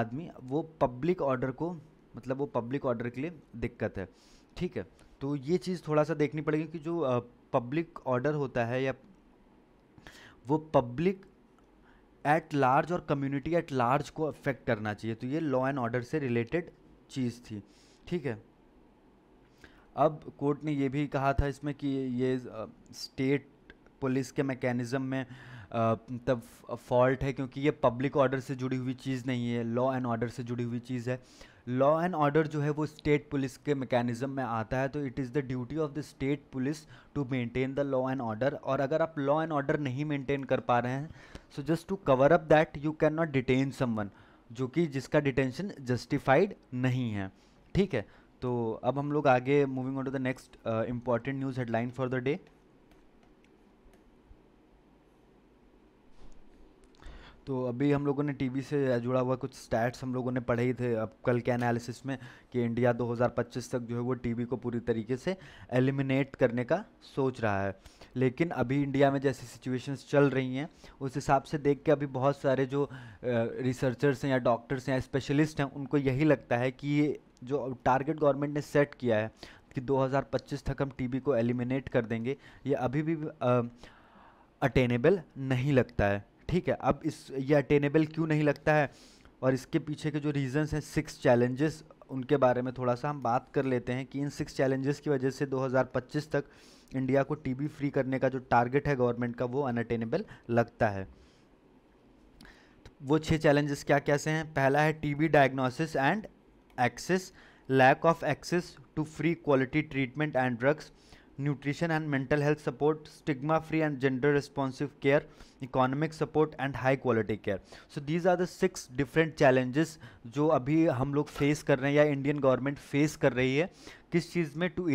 आदमी वो पब्लिक ऑर्डर को मतलब वो पब्लिक ऑर्डर के लिए दिक्कत है ठीक है तो ये चीज़ थोड़ा सा देखनी पड़ेगी कि जो पब्लिक ऑर्डर होता है या वो पब्लिक एट लार्ज और कम्युनिटी एट लार्ज को अफेक्ट करना चाहिए तो ये लॉ एंड ऑर्डर से रिलेटेड चीज़ थी ठीक है अब कोर्ट ने ये भी कहा था इसमें कि ये स्टेट पुलिस के मैकेनिज़्म में तब फॉल्ट है क्योंकि ये पब्लिक ऑर्डर से जुड़ी हुई चीज़ नहीं है लॉ एंड ऑर्डर से जुड़ी हुई चीज़ है लॉ एंड ऑर्डर जो है वो स्टेट पुलिस के मैकेनिज्म में आता है तो it is the duty of the state police to maintain the law and order और अगर आप लॉ एंड ऑर्डर नहीं मेंटेन कर पा रहे हैं so just to cover up that you can not detain someone जो कि जिसका डिटेंशन जस्टिफाइड नहीं है ठीक है तो अब हम लोग आगे moving on to the next important news headline for the day तो अभी हम लोगों ने टीवी से जुड़ा हुआ कुछ स्टैट्स हम लोगों ने पढ़े ही थे अब कल के एनालिसिस में कि इंडिया 2025 तक जो है वो टीवी को पूरी तरीके से एलिमिनेट करने का सोच रहा है लेकिन अभी इंडिया में जैसी सिचुएशंस चल रही हैं उस हिसाब से देख के अभी बहुत सारे जो रिसर्चर्स हैं या डॉक्टर्स हैं स्पेशलिस्ट हैं उनको यही लगता है कि ये जो टारगेट गवर्नमेंट ने सेट किया है कि 2025 तक हम टीबी को एलिमिनेट कर देंगे ये अभी भी अटेनेबल नहीं लगता है ठीक है अब इस ये अटेनेबल क्यों नहीं लगता है और इसके पीछे के जो रीज़न्स हैं सिक्स चैलेंजेस उनके बारे में थोड़ा सा हम बात कर लेते हैं कि इन सिक्स चैलेंजेस की वजह से 2025 तक इंडिया को टीबी फ्री करने का जो टारगेट है गवर्नमेंट का वो अनअटेनेबल लगता है तो वो छः चैलेंजेस क्या कैसे हैं पहला है TB diagnosis and access lack of access to free quality treatment and drugs nutrition and mental health support stigma free and gender responsive care economic support and high quality care so these are the six different challenges जो अभी हम लोग फेस कर रहे हैं या इंडियन गवर्नमेंट फेस कर रही है किस चीज़ में to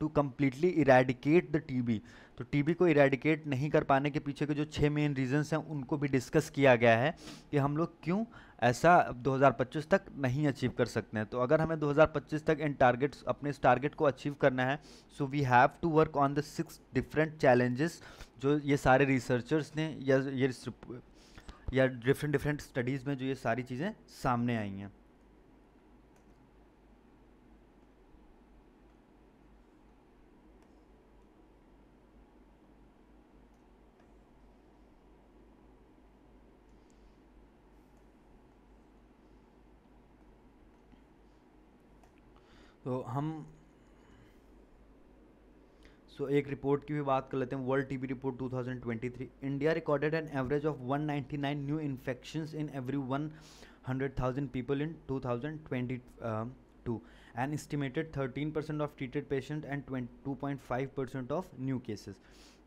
to completely eradicate the TB तो टीबी को इराडिकेट नहीं कर पाने के पीछे के जो छः मेन रीजन्स हैं उनको भी डिस्कस किया गया है कि हम लोग क्यों ऐसा 2025 तक नहीं अचीव कर सकते हैं तो अगर हमें 2025 तक इन टारगेट्स अपने इस टारगेट को अचीव करना है so we have to work on the six different challenges जो ये सारे रिसर्चर्स ने या ये या डिफरेंट डिफरेंट स्टडीज़ में जो ये सारी चीज़ें सामने आई हैं हम सो so, एक रिपोर्ट की भी बात कर लेते हैं world TB report 2023 India recorded an average of 199 new infection in every 100,000 people in 2022 and estimated 13 percent of treated patient and 2.5% percent of new cases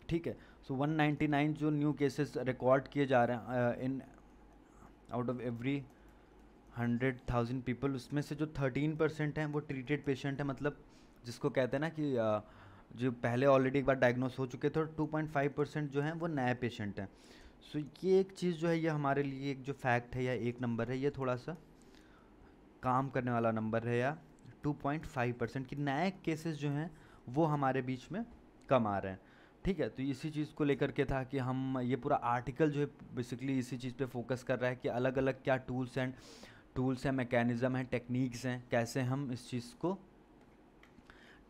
ठीक है सो so, 199 जो न्यू केसेस रिकॉर्ड किए जा रहे हैं in out of every hundred thousand people उसमें से जो थर्टीन परसेंट हैं वो ट्रीटेड पेशेंट हैं मतलब जिसको कहते हैं ना कि जो पहले ऑलरेडी एक बार डायग्नोस हो चुके थे और टू पॉइंट फाइव परसेंट जो हैं वो नए पेशेंट हैं सो so, ये एक चीज़ जो है ये हमारे लिए एक जो फैक्ट है या एक नंबर है ये थोड़ा सा काम करने वाला नंबर है या टू पॉइंट फाइव परसेंट कि नए केसेस जो हैं वो हमारे बीच में कम आ रहे हैं ठीक है तो इसी चीज़ को लेकर के था कि हम ये पूरा आर्टिकल जो है बेसिकली इसी चीज़ पे फोकस कर रहा है कि अलग अलग क्या टूल्स एंड टूल्स हैं मैकेनिज़्म हैं टेक्निक्स हैं कैसे हम इस चीज़ को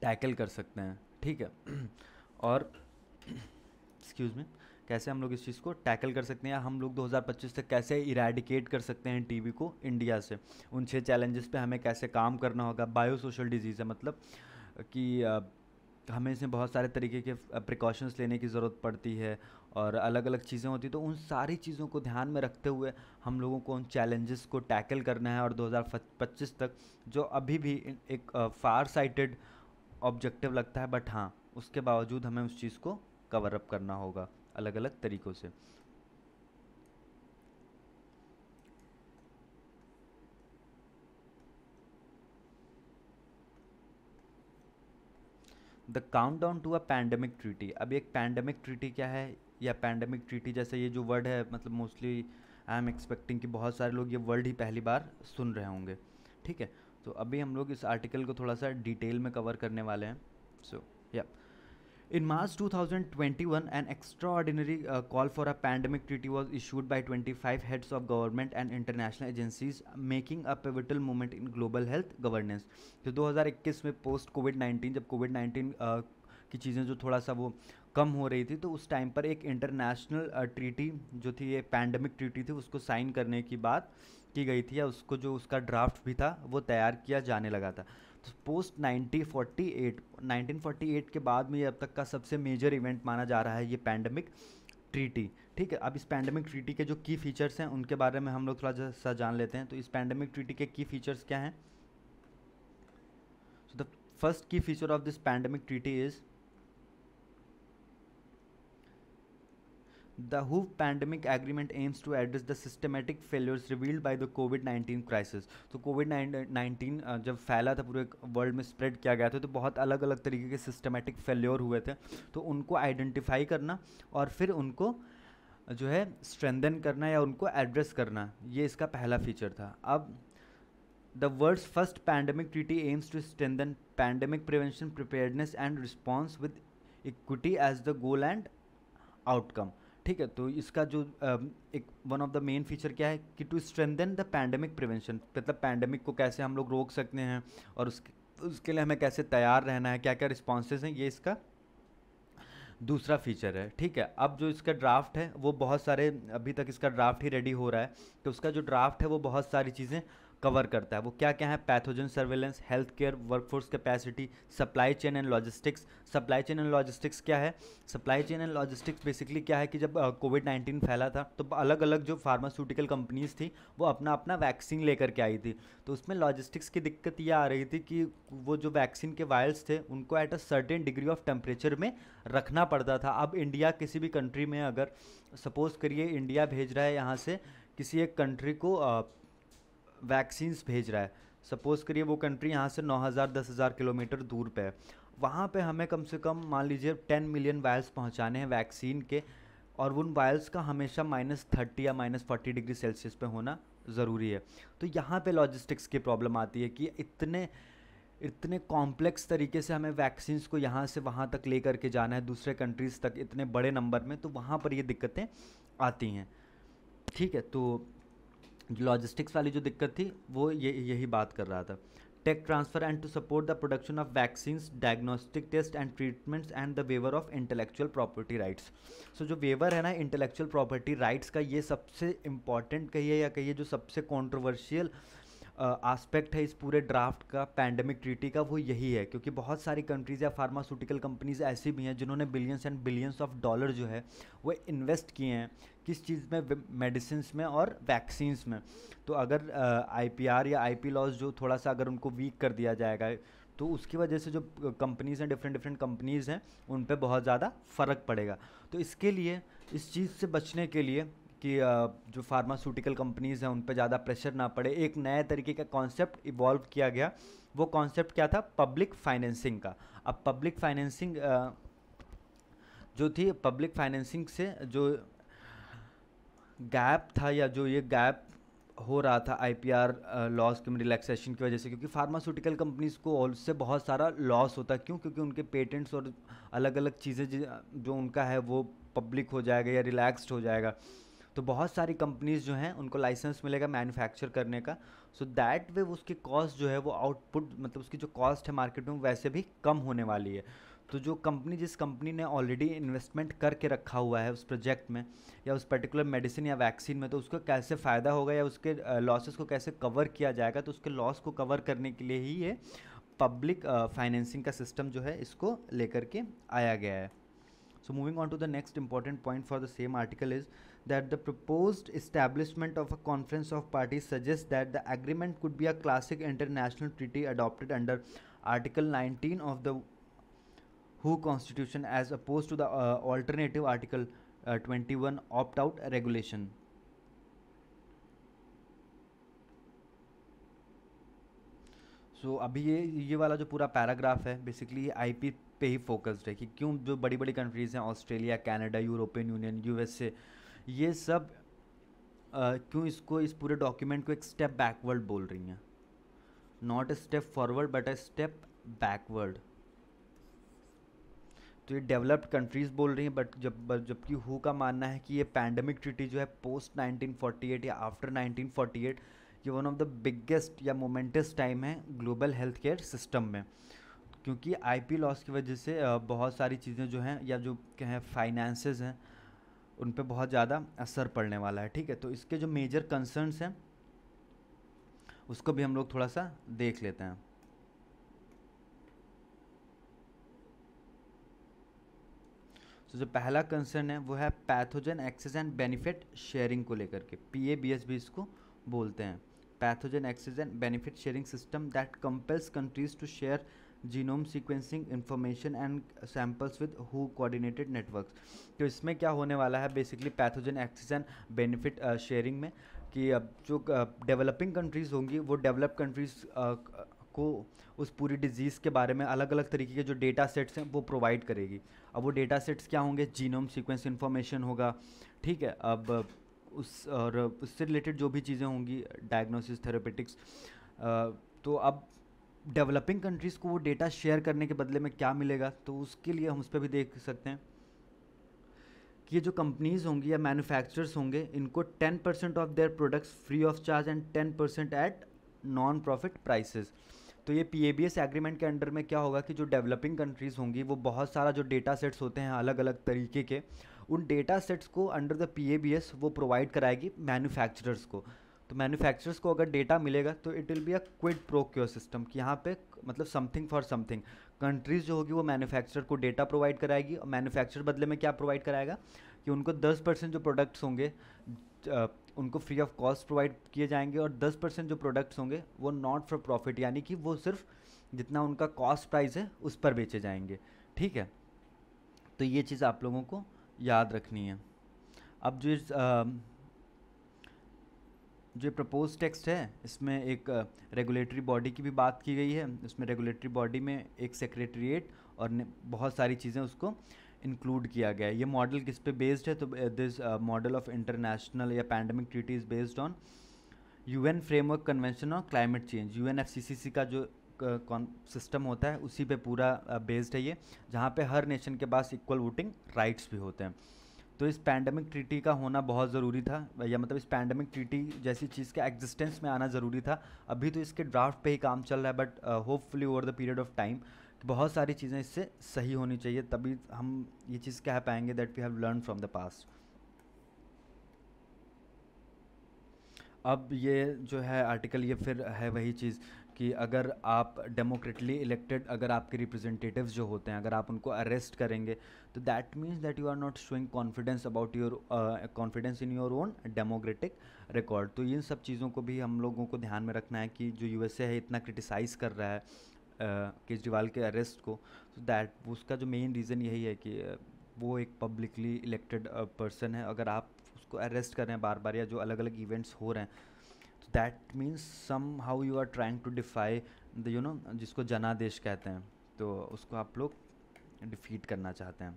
टैकल कर सकते हैं ठीक है और एक्सक्यूज़ में कैसे हम लोग इस चीज़ को टैकल कर सकते हैं या हम लोग 2025 तक कैसे इरेडिकेट कर सकते हैं टीबी को इंडिया से उन छः चैलेंजेस पे हमें कैसे काम करना होगा बायो सोशल डिजीज़ है मतलब कि हमें इसमें बहुत सारे तरीके के प्रिकॉशंस लेने की ज़रूरत पड़ती है और अलग अलग चीज़ें होती तो उन सारी चीज़ों को ध्यान में रखते हुए हम लोगों को उन चैलेंजेस को टैकल करना है और 2025 तक जो अभी भी एक फार साइटेड ऑब्जेक्टिव लगता है बट हाँ उसके बावजूद हमें उस चीज़ को कवर अप करना होगा अलग अलग तरीक़ों से the count down to a pandemic treaty अब एक पैंडमिक ट्रीटी क्या है या पैंडमिक ट्रीटी जैसे ये जो वर्ड है मतलब मोस्टली आई एम एक्सपेक्टिंग कि बहुत सारे लोग ये वर्ड ही पहली बार सुन रहे होंगे ठीक है तो अभी हम लोग इस आर्टिकल को थोड़ा सा डिटेल में कवर करने वाले हैं सो या In March 2021, an extraordinary uh, call for a pandemic treaty was issued by 25 heads of government and international agencies, making a pivotal moment in global health governance. तो 2021 में पोस्ट कोविड 19 जब कोविड 19 uh, की चीज़ें जो थोड़ा सा वो कम हो रही थी तो उस टाइम पर एक इंटरनेशनल ट्रीटी जो थी ये पैंडमिक ट्रीटी थी उसको साइन करने की बात की गई थी या उसको जो उसका ड्राफ्ट भी था वो तैयार किया जाने लगा था तो पोस्ट 1948 1948 के बाद में ये अब तक का सबसे मेजर इवेंट माना जा रहा है ये पैंडमिक ट्रीटी ठीक है अब इस पैंडमिक ट्रीटी के जो की फीचर्स हैं उनके बारे में हम लोग थोड़ा सा जान लेते हैं तो इस पैंडमिक ट्रीटी के की फीचर्स क्या हैं so the first key feature of this pandemic treaty is The WHO pandemic agreement aims to address the systematic failures revealed by the Covid nineteen crisis तो कोविड नाइन्टीन जब फैला था पूरे वर्ल्ड में स्प्रेड किया गया था तो बहुत अलग अलग तरीके के सिस्टमेटिक फेल्योर हुए थे तो उनको आइडेंटिफाई करना और फिर उनको जो है स्ट्रेंदन करना या उनको एड्रेस करना ये इसका पहला फीचर था अब the world's first pandemic treaty aims to strengthen pandemic prevention preparedness and response with equity as the goal and outcome ठीक है तो इसका जो एक one of the main feature क्या है कि to strengthen the pandemic prevention मतलब पैंडमिक को कैसे हम लोग रोक सकते हैं और उसके उसके लिए हमें कैसे तैयार रहना है क्या क्या रिस्पॉन्सेज हैं ये इसका दूसरा फीचर है ठीक है अब जो इसका ड्राफ्ट है वो बहुत सारे अभी तक इसका ड्राफ्ट ही रेडी हो रहा है तो उसका जो ड्राफ्ट है वो बहुत सारी चीज़ें कवर करता है वो क्या क्या है pathogen surveillance health care workforce capacity supply chain and logistics supply chain and logistics क्या है supply chain and logistics basically क्या है कि जब कोविड नाइन्टीन फैला था तो अलग अलग जो फार्मास्यूटिकल कंपनीज थी वो अपना अपना वैक्सीन लेकर के आई थी तो उसमें लॉजिस्टिक्स की दिक्कत ये आ रही थी कि वो जो वैक्सीन के वायल्स थे उनको at a certain degree of temperature में रखना पड़ता था अब इंडिया किसी भी कंट्री में अगर सपोज़ करिए इंडिया भेज रहा है यहाँ से किसी एक कंट्री को वैक्सीन्स भेज रहा है सपोज़ करिए वो कंट्री यहाँ से 9000 10000 किलोमीटर दूर पे है वहाँ पे हमें कम से कम मान लीजिए 10 मिलियन वायल्स पहुँचाने हैं वैक्सीन के और उन वायल्स का हमेशा माइनस थर्टी या माइनस फोर्टी डिग्री सेल्सियस पे होना ज़रूरी है तो यहाँ पे लॉजिस्टिक्स की प्रॉब्लम आती है कि इतने इतने कॉम्प्लेक्स तरीके से हमें वैक्सीन्स को यहाँ से वहाँ तक ले करके जाना है दूसरे कंट्रीज़ तक इतने बड़े नंबर में तो वहाँ पर ये दिक्कतें आती हैं ठीक है तो लॉजिस्टिक्स वाली जो दिक्कत थी वो ये यही बात कर रहा था tech transfer and to support the production of vaccines diagnostic test and treatments and the waiver of intellectual property rights so जो वेवर है ना इंटेलेक्चुअल प्रॉपर्टी राइट्स का ये सबसे इंपॉर्टेंट कहिए या कहिए जो सबसे कॉन्ट्रोवर्शियल आस्पेक्ट है इस पूरे ड्राफ्ट का पैंडमिक ट्रीटी का वो यही है क्योंकि बहुत सारी कंट्रीज़ या फार्मास्यूटिकल कंपनीज़ ऐसी भी हैं जिन्होंने billions and billions of dollar जो है वो इन्वेस्ट किए हैं किस चीज़ में मेडिसिन में और वैक्सीन्स में तो अगर आईपीआर या आई लॉज जो थोड़ा सा अगर उनको वीक कर दिया जाएगा तो उसकी वजह से जो कंपनीज़ हैं डिफरेंट डिफरेंट कंपनीज़ हैं उन पर बहुत ज़्यादा फ़र्क पड़ेगा तो इसके लिए इस चीज़ से बचने के लिए कि जो फार्मास्यूटिकल कंपनीज़ हैं उन पर ज़्यादा प्रेशर ना पड़े एक नए तरीके का कॉन्सेप्ट इवॉल्व किया गया वो कॉन्सेप्ट क्या था पब्लिक फाइनेंसिंग का अब पब्लिक फाइनेंसिंग जो थी पब्लिक फाइनेंसिंग से जो गैप था या जो ये गैप हो रहा था आई पी आर लॉस की रिलैक्सेशन की वजह से क्योंकि फार्मास्यूटिकल कंपनीज़ को उससे बहुत सारा लॉस होता है क्यों क्योंकि उनके पेटेंट्स और अलग अलग चीज़ें जो उनका है वो पब्लिक हो जाएगा या रिलैक्स्ड हो जाएगा तो बहुत सारी कंपनीज़ जो हैं उनको लाइसेंस मिलेगा मैन्युफैक्चर करने का सो दैट वे उसकी कॉस्ट जो है वो आउटपुट मतलब उसकी जो कॉस्ट है मार्केट में वैसे भी कम होने वाली है तो जो कंपनी जिस कंपनी ने ऑलरेडी इन्वेस्टमेंट करके रखा हुआ है उस प्रोजेक्ट में या उस पर्टिकुलर मेडिसिन या वैक्सीन में तो उसको कैसे फ़ायदा होगा या उसके लॉसेस को कैसे कवर किया जाएगा तो उसके लॉस को कवर करने के लिए ही ये पब्लिक फाइनेंसिंग का सिस्टम जो है इसको लेकर के आया गया है so moving on to the next important point for the same article is that the proposed establishment of a conference of parties suggests that the agreement could be a classic international treaty adopted under Article 19 of the WHO Constitution as opposed to the uh, alternative Article uh, 21 opt out regulation. So so, अभी ये ये वाला जो पूरा पैराग्राफ है बेसिकली ये आईपी पे ही फोकस्ड है कि क्यों जो बड़ी बड़ी कंट्रीज़ हैं Australia Canada European Union USA ये सब आ, क्यों इसको इस पूरे डॉक्यूमेंट को एक स्टेप बैकवर्ड बोल रही हैं not a step forward but a step backward तो ये डेवलप्ड कंट्रीज़ बोल रही हैं बट जब जबकि हु का मानना है कि ये पैंडमिक ट्रिटी जो है पोस्ट 1948 या आफ्टर 1948 ये वन ऑफ द बिगेस्ट या मोमेंटस टाइम है ग्लोबल हेल्थ केयर सिस्टम में क्योंकि आई पी लॉस की वजह से बहुत सारी चीज़ें जो हैं या जो कहें फाइनेंसेस हैं उन पर बहुत ज़्यादा असर पड़ने वाला है ठीक है तो इसके जो मेजर कंसर्नस हैं उसको भी हम लोग थोड़ा सा देख लेते हैं तो so, जो पहला कंसर्न है वो है pathogen access and benefit sharing को लेकर के पी ए बी एस भी इसको बोलते हैं pathogen access and benefit sharing system that compels countries to share genome sequencing information and samples with हु कोऑर्डिनेटेड नेटवर्क्स तो इसमें क्या होने वाला है basically pathogen access and benefit sharing में कि अब जो डेवलपिंग uh, कंट्रीज़ होंगी वो डेवलप कंट्रीज़ uh, को उस पूरी डिजीज़ के बारे में अलग अलग तरीके के जो डेटा सेट्स हैं वो प्रोवाइड करेगी अब वो डेटा सेट्स क्या होंगे जीनोम सीक्वेंस इन्फॉर्मेशन होगा ठीक है अब उस और उससे रिलेटेड जो भी चीज़ें होंगी डायग्नोसिस थेरेपेटिक्स uh, तो अब डेवलपिंग कंट्रीज़ को वो डेटा शेयर करने के बदले में क्या मिलेगा तो उसके लिए हम उस पर भी देख सकते हैं कि ये जो कंपनीज़ होंगी या मैन्युफैक्चरर्स होंगे इनको ten percent of their products free of charge and ten percent at non profit prices तो ये पी एग्रीमेंट के अंडर में क्या होगा कि जो डेवलपिंग कंट्रीज़ होंगी वो बहुत सारा जो डेटा सेट्स होते हैं अलग अलग तरीके के उन डेटा सेट्स को अंडर द पी वो प्रोवाइड कराएगी मैन्युफैक्चरर्स को तो मैन्युफैक्चरर्स को अगर डेटा मिलेगा तो it will be a quid pro quo system कि यहाँ पे मतलब समथिंग फॉर समथिंग कंट्रीज जो होगी वो मैन्युफैक्चरर को डेटा प्रोवाइड कराएगी और मैन्युफैक्चरर बदले में क्या प्रोवाइड कराएगा कि उनको दस परसेंट जो प्रोडक्ट्स होंगे उनको फ्री ऑफ कॉस्ट प्रोवाइड किए जाएंगे और दस परसेंट जो प्रोडक्ट्स होंगे वो नॉट फॉर प्रॉफिट यानी कि वो सिर्फ जितना उनका कॉस्ट प्राइस है उस पर बेचे जाएंगे ठीक है तो ये चीज़ आप लोगों को याद रखनी है अब जो जो प्रपोज टेक्स्ट है इसमें एक रेगुलेटरी बॉडी की भी बात की गई है इसमें रेगुलेटरी बॉडी में एक सेक्रेटरीट और बहुत सारी चीज़ें उसको इंक्लूड किया गया है ये मॉडल किस पे बेस्ड है तो दिस मॉडल ऑफ इंटरनेशनल या pandemic treaty is based on UN framework convention on climate change यू का जो कौन सिस्टम होता है उसी पे पूरा बेस्ड है ये जहाँ पे हर नेशन के पास इक्वल वोटिंग राइट्स भी होते हैं तो इस पैंडमिक ट्रीटी का होना बहुत ज़रूरी था या मतलब इस पैंडमिक ट्रीटी जैसी चीज़ का एग्जिस्टेंस में आना ज़रूरी था अभी तो इसके ड्राफ्ट पे ही काम चल रहा है but hopefully over the period of time बहुत सारी चीज़ें इससे सही होनी चाहिए तभी हम ये चीज़ कह पाएंगे that we have learn from the past अब ये जो है आर्टिकल ये फिर है वही चीज़ कि अगर आप डेमोक्रेटली इलेक्टेड अगर आपके रिप्रेजेंटेटिव जो होते हैं अगर आप उनको अरेस्ट करेंगे तो that means that you are not showing confidence about your confidence in your own democratic record तो इन सब चीज़ों को भी हम लोगों को ध्यान में रखना है कि जो यू है इतना क्रिटिसाइज़ कर रहा है uh, केजरीवाल के अरेस्ट को तो दैट उसका जो मेन रीज़न यही है कि uh, वो एक पब्लिकली इलेक्टेड पर्सन है अगर आप उसको अरेस्ट कर रहे हैं बार बार या जो अलग अलग इवेंट्स हो रहे हैं that means somehow you are trying to defy the you know जिसको जनादेश कहते हैं तो उसको आप लोग डिफीट करना चाहते हैं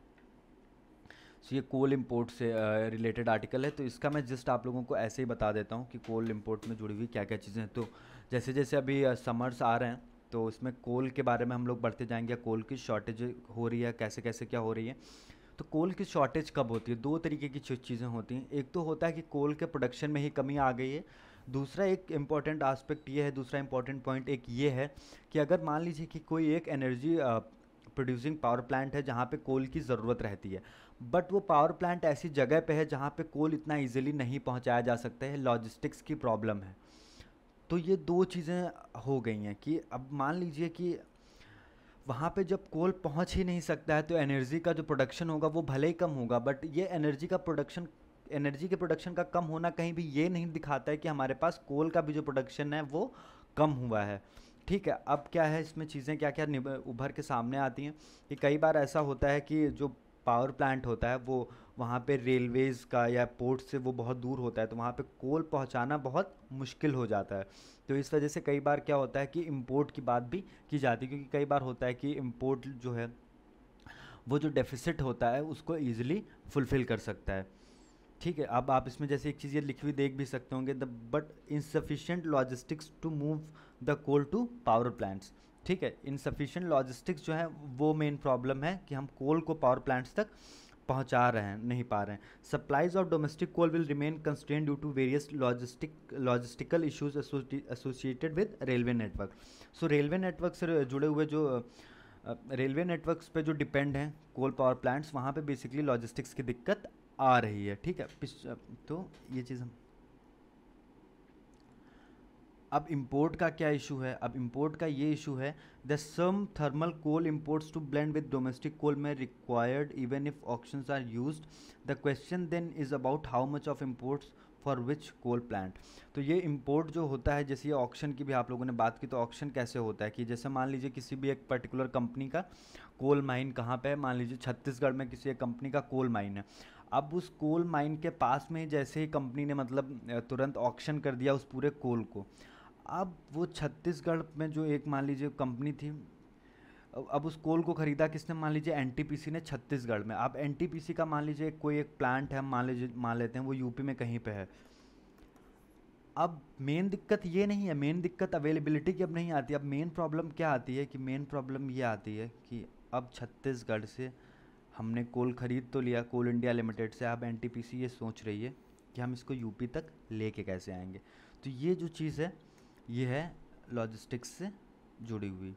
सो so, ये कोल इम्पोर्ट से रिलेटेड uh, आर्टिकल है तो इसका मैं जस्ट आप लोगों को ऐसे ही बता देता हूँ कि कोल इम्पोर्ट में जुड़ी हुई क्या क्या चीज़ें हैं तो जैसे जैसे अभी समर्स uh, आ रहे हैं तो इसमें कोल के बारे में हम लोग बढ़ते जाएंगे कोल की शॉर्टेज हो रही है कैसे कैसे क्या हो रही है तो कोल की शॉर्टेज कब होती है दो तरीके की चीज़ें होती हैं एक तो होता है कि कोल के प्रोडक्शन में ही कमी आ गई है दूसरा एक इम्पॉर्टेंट आस्पेक्ट ये है दूसरा इम्पॉर्टेंट पॉइंट एक ये है कि अगर मान लीजिए कि कोई एक एनर्जी प्रोड्यूसिंग पावर प्लांट है जहाँ पे कोल की ज़रूरत रहती है बट वो पावर प्लांट ऐसी जगह पे है जहाँ पे कोल इतना इजीली नहीं पहुँचाया जा सकता है लॉजिस्टिक्स की प्रॉब्लम है तो ये दो चीज़ें हो गई हैं कि अब मान लीजिए कि वहाँ पे जब कोल पहुँच ही नहीं सकता है तो एनर्जी का जो प्रोडक्शन होगा वो भले ही कम होगा बट ये एनर्जी का प्रोडक्शन एनर्जी के प्रोडक्शन का कम होना कहीं भी ये नहीं दिखाता है कि हमारे पास कोल का भी जो प्रोडक्शन है वो कम हुआ है ठीक है अब क्या है इसमें चीज़ें क्या क्या उभर के सामने आती हैं कि कई बार ऐसा होता है कि जो पावर प्लांट होता है वो वहाँ पे रेलवेज़ का या पोर्ट से वो बहुत दूर होता है तो वहाँ पे कोल पहुँचाना बहुत मुश्किल हो जाता है तो इस वजह से कई बार क्या होता है कि इम्पोर्ट की बात भी की जाती है क्योंकि कई बार होता है कि इम्पोर्ट जो है वो जो डेफिसिट होता है उसको ईज़िली फुलफ़िल कर सकता है ठीक है अब आप इसमें जैसे एक चीज़ ये लिखी हुई देख भी सकते होंगे the but insufficient logistics to move the coal to power plants ठीक है इनसफिशेंट लॉजिस्टिक्स जो है वो मेन प्रॉब्लम है कि हम कोल को पावर प्लांट्स तक पहुंचा रहे हैं नहीं पा रहे हैं supplies of domestic coal will remain constant due to various logistic logistical issues associated with railway network so railway network से जुड़े हुए जो रेलवे नेटवर्क्स पे जो डिपेंड हैं कोल पावर प्लांट्स वहाँ पे बेसिकली लॉजिस्टिक्स की दिक्कत आ रही है ठीक है तो ये चीज़ हम अब इम्पोर्ट का क्या इशू है अब इम्पोर्ट का ये इशू है the some thermal coal imports to blend with domestic coal में required even if option are use the question then is about how much of imports for which coal plant तो ये इम्पोर्ट जो होता है जैसे ये ऑक्शन की भी आप लोगों ने बात की तो ऑक्शन कैसे होता है कि जैसे मान लीजिए किसी भी एक पर्टिकुलर कंपनी का कोल माइन कहाँ पे है मान लीजिए छत्तीसगढ़ में किसी एक कंपनी का कोल माइन है अब उस कोल माइन के पास में जैसे ही कंपनी ने मतलब तुरंत ऑक्शन कर दिया उस पूरे कोल को अब वो छत्तीसगढ़ में जो एक मान लीजिए कंपनी थी अब उस कोल को ख़रीदा किसने मान लीजिए एनटीपीसी ने छत्तीसगढ़ में अब एनटीपीसी का मान लीजिए कोई एक प्लांट है मान लीजिए मान लेते हैं वो यूपी में कहीं पे है अब मेन दिक्कत ये नहीं है मेन दिक्कत अवेलेबिलिटी की अब नहीं आती अब मेन प्रॉब्लम क्या आती है कि मेन प्रॉब्लम ये आती है कि अब छत्तीसगढ़ से हमने कोल ख़रीद तो लिया कोल इंडिया लिमिटेड से आप एन ये सोच रही है कि हम इसको यूपी तक लेके कैसे आएंगे तो ये जो चीज़ है ये है लॉजिस्टिक्स से जुड़ी हुई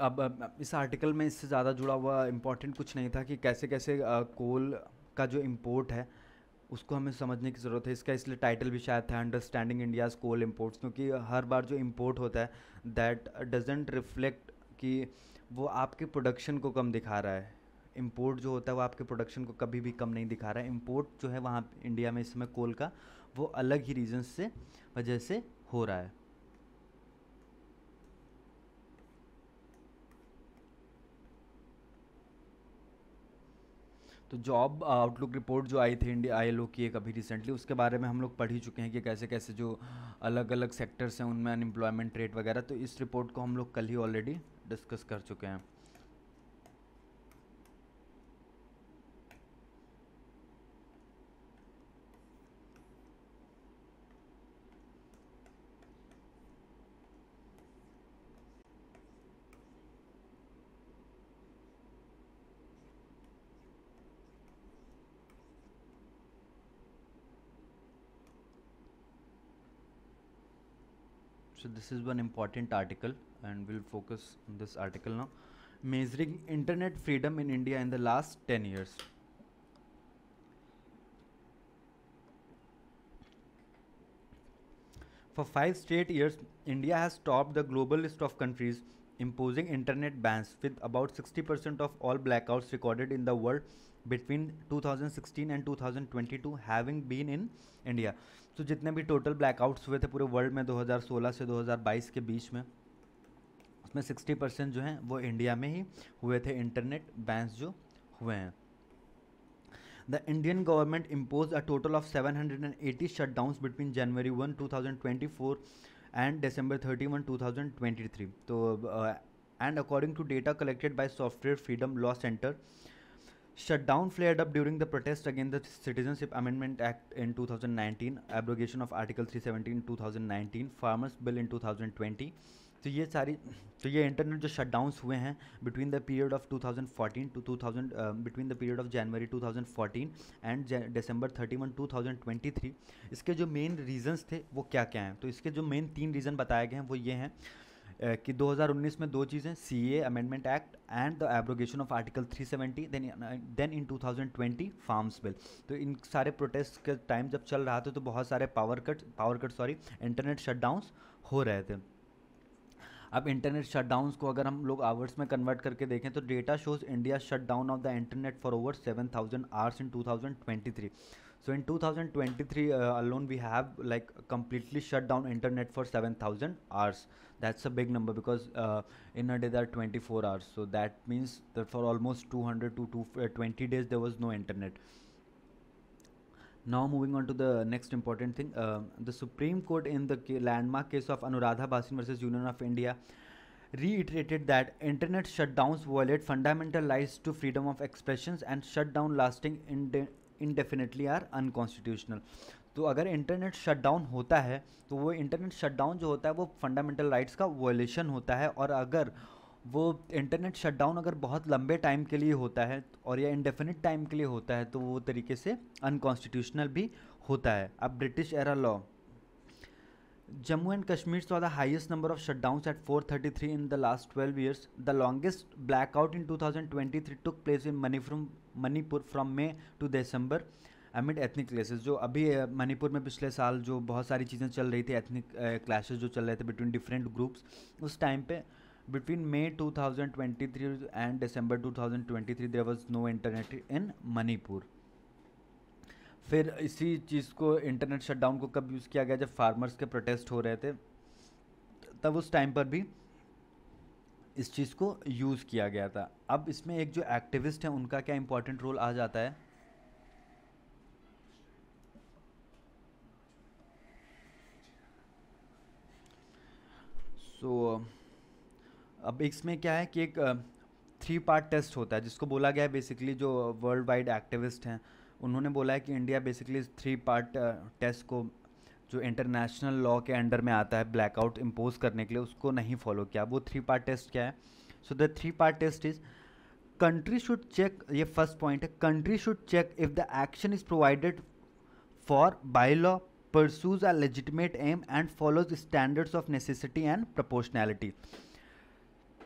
अब, इस आर्टिकल में इससे ज़्यादा जुड़ा हुआ इम्पोर्टेंट कुछ नहीं था कि कैसे कैसे कोल का जो इम्पोर्ट है उसको हमें समझने की ज़रूरत है इसका इसलिए टाइटल भी शायद था अंडरस्टैंडिंग इंडियाज़ कोल इम्पोर्ट्स क्योंकि हर बार जो इम्पोर्ट होता है दैट डजेंट रिफ्लेक्ट कि वो आपके प्रोडक्शन को कम दिखा रहा है इम्पोर्ट जो होता है वो आपके प्रोडक्शन को कभी भी कम नहीं दिखा रहा है इम्पोर्ट जो है वहाँ इंडिया में इस समय कोल का वो अलग ही रीजन से वजह से हो रहा है तो जॉब आउटलुक रिपोर्ट जो आई थी इंडिया आई की एक अभी रिसेंटली उसके बारे में हम लोग पढ़ ही चुके हैं कि कैसे कैसे जो अलग अलग सेक्टर्स हैं उनमें अनएम्प्लॉयमेंट रेट वगैरह तो इस रिपोर्ट को हम लोग कल ही ऑलरेडी डिस्कस कर चुके हैं this is one important article and we'll focus on this article now measuring internet freedom in india in the last 10 years For five straight years, India has topped the global list of countries imposing internet bans, with about 60% of all blackouts recorded in the world between 2016 and 2022 having been in India. तो जितने भी टोटल ब्लैकआउट्स हुए थे पूरे वर्ल्ड में 2016 से 2022 के बीच में उसमें 60 परसेंट जो हैं वो इंडिया में ही हुए थे इंटरनेट बैंस जो हुए हैं the Indian government impose a total of 780 shutdowns between January 1 2024 and December thirty one two thousand twenty three तो and according to data collected by software freedom law centre shut down flared up during the protest against the Citizenship Amendment Act in 2019, abrogation of Article 317 in 2019, Farmers Bill in 2020. तो ये सारी तो ये इंटरनेट जो शटडाउन्स हुए हैं between the period of 2014 to 2000 between the period of January 2014 and December 31 2023 इसके जो मेन रीजंस थे वो क्या क्या हैं तो इसके जो मेन तीन रीज़न बताए गए हैं वो ये हैं कि 2019 में दो चीज़ें C A amendment act and the abrogation of article 370 then then in 2020 farms bill तो इन सारे प्रोटेस्ट के टाइम जब चल रहा था तो बहुत सारे power cut power cut sorry internet shutdowns हो रहे थे अब इंटरनेट शटडाउन्स को अगर हम लोग आवर्स में कन्वर्ट करके देखें तो data shows India shut down of the internet for over seven thousand hours in two thousand twenty three so in two thousand twenty three alone we have like completely shut down internet for seven thousand hours that's a big number because uh, in a day there are 24 hours so that means that for almost 200 to two twenty uh, 20 days there was no internet now moving on to the next important thing uh, the supreme court in the landmark case of anuradha basin versus union of india reiterated that internet shutdowns violate fundamental rights to freedom of expressions and shutdown lasting inde indefinitely are unconstitutional तो अगर इंटरनेट शटडाउन होता है तो वो इंटरनेट शटडाउन जो होता है वो फंडामेंटल राइट्स का वोलेशन होता है और अगर वो इंटरनेट शटडाउन अगर बहुत लंबे टाइम के लिए होता है और या इंडेफिनिट टाइम के लिए होता है तो वो तरीके से अनकॉन्स्टिट्यूशनल भी होता है अब British era law Jammu and Kashmir number of shutdown at four thirty three in the last twelve years the longest blackout in two thousand twenty three took place in Mani from Manipur from May to December amid ethnic clashes जो अभी मणिपुर में पिछले साल जो बहुत सारी चीज़ें चल रही थी एथनिक क्लासेज जो चल रहे थे बिटवीन डिफरेंट ग्रुप्स उस टाइम पे between May 2023 and December 2023 there was no internet in Manipur फिर इसी चीज़ को इंटरनेट शटडाउन को कब यूज़ किया गया जब फार्मर्स के प्रोटेस्ट हो रहे थे तब उस टाइम पर भी इस चीज़ को यूज़ किया गया था अब इसमें एक जो एक्टिविस्ट हैं उनका क्या इम्पोर्टेंट रोल आ जाता है सो so, अब इसमें क्या है कि एक थ्री पार्ट टेस्ट होता है जिसको बोला गया है बेसिकली जो वर्ल्ड वाइड एक्टिविस्ट हैं उन्होंने बोला है कि India basically three part test को जो इंटरनेशनल लॉ के अंडर में आता है ब्लैकआउट इम्पोज करने के लिए उसको नहीं फॉलो किया वो थ्री पार्ट टेस्ट क्या है so the three part test is country should check ये फर्स्ट पॉइंट है country should check if the action is provided for by law pursues a legitimate aim and follows standards of necessity and proportionality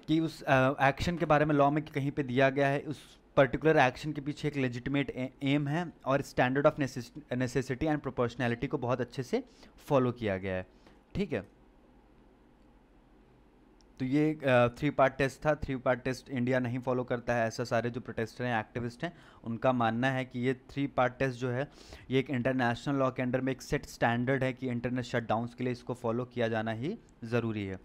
कि उस एक्शन के बारे में लॉ में कहीं पे दिया गया है उस पर्टिकुलर एक्शन के पीछे एक लेजिटिमेट एम है और standard of necessity and proportionality को बहुत अच्छे से फॉलो किया गया है ठीक है तो ये थ्री पार्ट टेस्ट था थ्री पार्ट टेस्ट इंडिया नहीं फॉलो करता है ऐसा सारे जो प्रोटेस्टर हैं एक्टिविस्ट हैं उनका मानना है कि ये थ्री पार्ट टेस्ट जो है ये एक इंटरनेशनल लॉ के अंडर में एक सेट स्टैंडर्ड है कि इंटरनेट शटडाउन के लिए इसको फॉलो किया जाना ही ज़रूरी है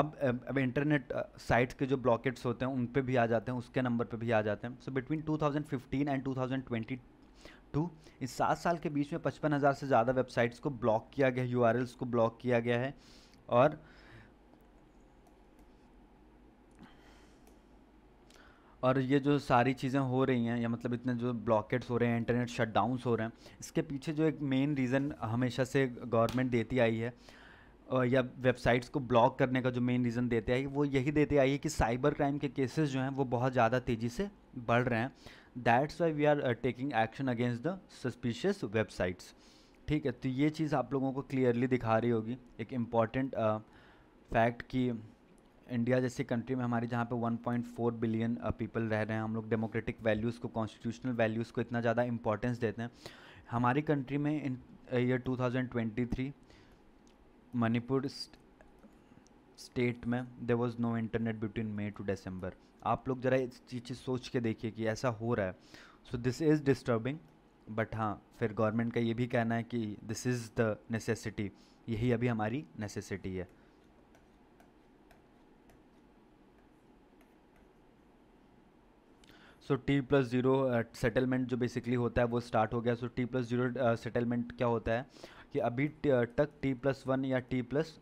अब अब इंटरनेट साइट्स के जो ब्लॉकेट्स होते हैं उन पर भी आ जाते हैं उसके नंबर पर भी आ जाते हैं so between two and two two इस सात साल के बीच में पचपन हज़ार से ज़्यादा वेबसाइट्स को ब्लॉक किया गया यू को ब्लॉक किया गया है और और ये जो सारी चीज़ें हो रही हैं या मतलब इतने जो ब्लॉकेट्स हो रहे हैं इंटरनेट शटडाउन्स हो रहे हैं इसके पीछे जो एक मेन रीज़न हमेशा से गवर्नमेंट देती आई है या वेबसाइट्स को ब्लॉक करने का जो मेन रीज़न देते आई वो यही देते आई है कि साइबर क्राइम के केसेस जो हैं वो बहुत ज़्यादा तेज़ी से बढ़ रहे हैं that's why we are taking action against the suspicious websites ठीक है तो ये चीज़ आप लोगों को क्लियरली दिखा रही होगी एक इम्पॉर्टेंट फैक्ट uh, कि इंडिया जैसी कंट्री में हमारी जहाँ पे 1.4 बिलियन पीपल रह रहे हैं हम लोग डेमोक्रेटिक वैल्यूज़ को कॉन्स्टिट्यूशनल वैल्यूज़ को इतना ज़्यादा इम्पोर्टेंस देते हैं हमारी कंट्री में इन ईयर 2023 मणिपुर स्टेट में there was no internet between May to December आप लोग ज़रा इस चीज़ सोच के देखिए कि ऐसा हो रहा है so this is disturbing but हाँ फिर गवर्नमेंट का ये भी कहना है कि दिस इज़ द नेसेसिटी यही अभी हमारी नेसेसिटी है so T plus zero settlement जो बेसिकली होता है वो स्टार्ट हो गया so T plus zero settlement क्या होता है कि अभी uh, तक टी प्लस वन या T plus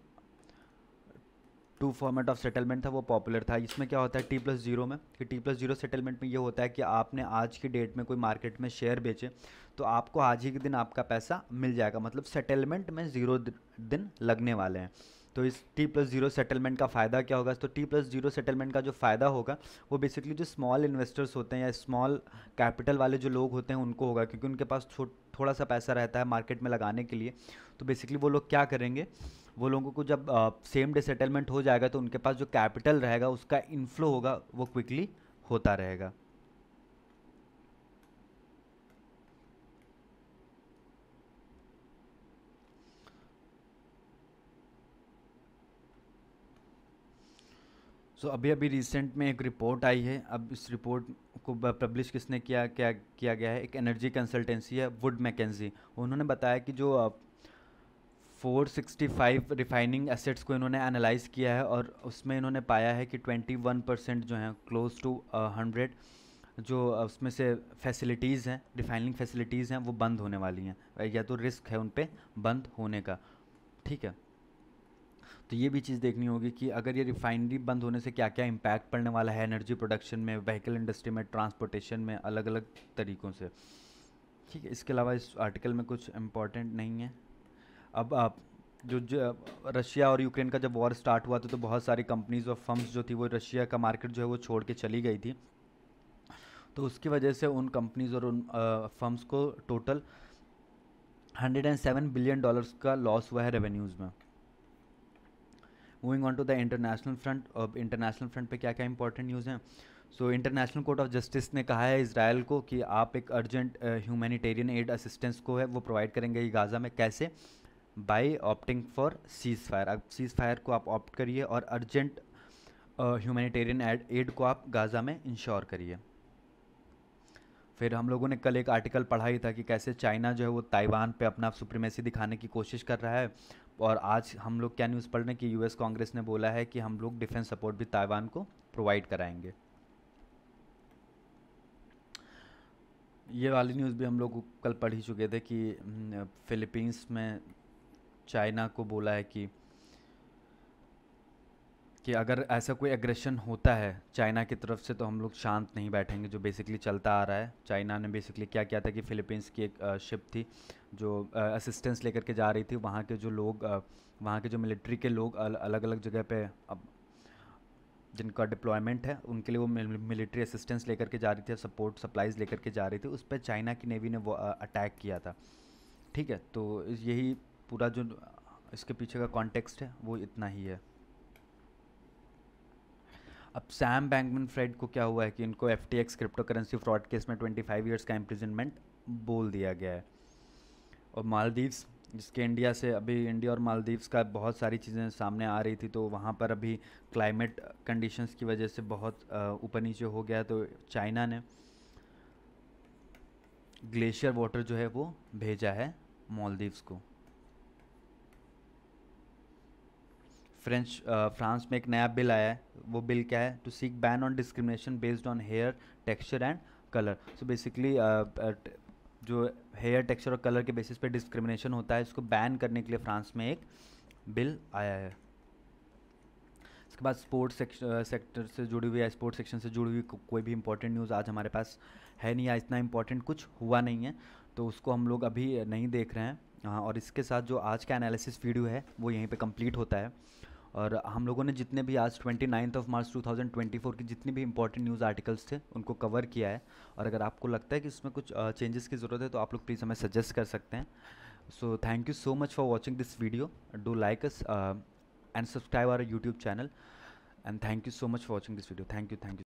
two format of settlement था वो पॉपुलर था इसमें क्या होता है टी प्लस जीरो में कि टी प्लस जीरो सेटलमेंट में ये होता है कि आपने आज की डेट में कोई मार्केट में शेयर बेचे तो आपको आज ही के दिन आपका पैसा मिल जाएगा मतलब सेटलमेंट में ज़ीरो दिन लगने वाले हैं तो इस टी प्लस जीरो सेटलमेंट का फ़ायदा क्या होगा तो टी प्लस जीरो सेटलमेंट का जो फ़ायदा होगा वो बेसिकली जो स्मॉल इन्वेस्टर्स होते हैं या स्मॉल कैपिटल वाले जो लोग होते हैं उनको होगा क्योंकि उनके पास थोड़ा सा पैसा रहता है मार्केट में लगाने के लिए तो बेसिकली वो लोग क्या करेंगे वो लोगों को जब सेम डे सेटलमेंट हो जाएगा तो उनके पास जो कैपिटल रहेगा उसका इनफ्लो होगा वो क्विकली होता रहेगा सो so, अभी अभी रिसेंट में एक रिपोर्ट आई है अब इस रिपोर्ट को पब्लिश किसने किया क्या किया गया है एक एनर्जी कंसल्टेंसी है वुड मैकेजी उन्होंने बताया कि जो 465 रिफाइनिंग एसेट्स को इन्होंने एनालाइज किया है और उसमें इन्होंने पाया है कि 21 परसेंट जो हैं क्लोज टू हंड्रेड जो उसमें से फैसिलिटीज़ हैं रिफाइनिंग फैसिलिटीज़ हैं वो बंद होने वाली हैं या तो रिस्क है उन पर बंद होने का ठीक है तो ये भी चीज़ देखनी होगी कि अगर ये रिफाइनरी बंद होने से क्या क्या इम्पैक्ट पड़ने वाला है एनर्जी प्रोडक्शन में व्हीकल इंडस्ट्री में ट्रांसपोर्टेशन में अलग अलग तरीक़ों से ठीक है इसके अलावा इस आर्टिकल में कुछ इम्पॉर्टेंट नहीं है अब आप जो, जो रशिया और यूक्रेन का जब वॉर स्टार्ट हुआ था तो बहुत सारी कंपनीज और फर्म्स जो थी वो रशिया का मार्केट जो है वो छोड़ के चली गई थी तो उसकी वजह से उन कंपनीज और उन फर्म्स को टोटल 107 बिलियन डॉलर्स का लॉस हुआ है रेवेन्यूज़ में moving on to the international front अब इंटरनेशनल फ्रंट पे क्या क्या इंपॉर्टेंट न्यूज़ हैं so International Court of Justice ने कहा है इसराइल को कि आप एक अर्जेंट ह्यूमैनिटेरियन एड असिस्टेंस को है वो प्रोवाइड करेंगे गाज़ा में कैसे by opting for cease fire अब सीज़ फायर को आप ऑप्ट करिए और अर्जेंट ह्यूमैनिटेरियन एड को आप गाज़ा में इंश्योर करिए फिर हम लोगों ने कल एक आर्टिकल पढ़ा ही था कि कैसे चाइना जो है वो ताइवान पे अपना सुप्रीमेसी दिखाने की कोशिश कर रहा है और आज हम लोग क्या न्यूज़ पढ़ रहे हैं कि यूएस कांग्रेस ने बोला है कि हम लोग डिफेंस सपोर्ट भी ताइवान को प्रोवाइड कराएंगे ये वाली न्यूज़ भी हम लोग कल पढ़ ही चुके थे कि हम्म, फ़िलीपींस में चाइना को बोला है कि कि अगर ऐसा कोई एग्रेशन होता है चाइना की तरफ से तो हम लोग शांत नहीं बैठेंगे जो बेसिकली चलता आ रहा है चाइना ने बेसिकली क्या किया था कि फ़िलीपींस की एक शिप थी जो असिस्टेंस लेकर के जा रही थी वहाँ के जो लोग वहाँ के जो मिलिट्री के लोग अलग अलग जगह पे अब जिनका डिप्लॉयमेंट है उनके लिए वो मिलिट्री असिस्टेंस लेकर के जा रही थी सपोर्ट सप्लाइज लेकर के जा रही थी उस पर चाइना की नेवी ने वो अटैक किया था ठीक है तो यही पूरा जो इसके पीछे का कॉन्टेक्स्ट है वो इतना ही है अब सैम बैंकमैन फ्रेड को क्या हुआ है कि इनको F T X crypto currency fraud case में ट्वेंटी फाइव ईयर्स का इम्प्रिजनमेंट बोल दिया गया है और मालदीव्स जिसके इंडिया से अभी इंडिया और मालदीव्स का बहुत सारी चीज़ें सामने आ रही थी तो वहाँ पर अभी क्लाइमेट कंडीशंस की वजह से बहुत ऊपर नीचे हो गया तो चाइना ने ग्लेशियर वाटर जो है वो भेजा है मालदीव्स को फ्रेंच फ्रांस uh, में एक नया बिल आया है वो बिल क्या है to seek ban on discrimination based on hair texture and colour so basically जो हेयर टेक्सचर और कलर के बेसिस पे डिस्क्रिमिनेशन होता है इसको बैन करने के लिए फ्रांस में एक बिल आया है इसके बाद स्पोर्ट्स सेक्टर uh, से जुड़ी हुई या स्पोर्ट्स सेक्शन से जुड़ी हुई को, कोई भी इंपॉर्टेंट न्यूज़ आज हमारे पास है नहीं या इतना इंपॉर्टेंट कुछ हुआ नहीं है तो उसको हम लोग अभी नहीं देख रहे हैं हाँ, और इसके साथ जो आज का एनालिसिस वीडियो है वो यहीं पे कंप्लीट होता है और हम लोगों ने जितने भी आज twenty ninth of March two thousand twenty four की जितनी भी इंपॉर्टेंट न्यूज़ आर्टिकल्स थे उनको कवर किया है और अगर आपको लगता है कि इसमें कुछ चेंजेस की ज़रूरत है तो आप लोग प्लीज़ हमें सजेस्ट कर सकते हैं so thank you so much for watching this video do like us and subscribe our YouTube channel and thank you so much for watching this video thank you thank you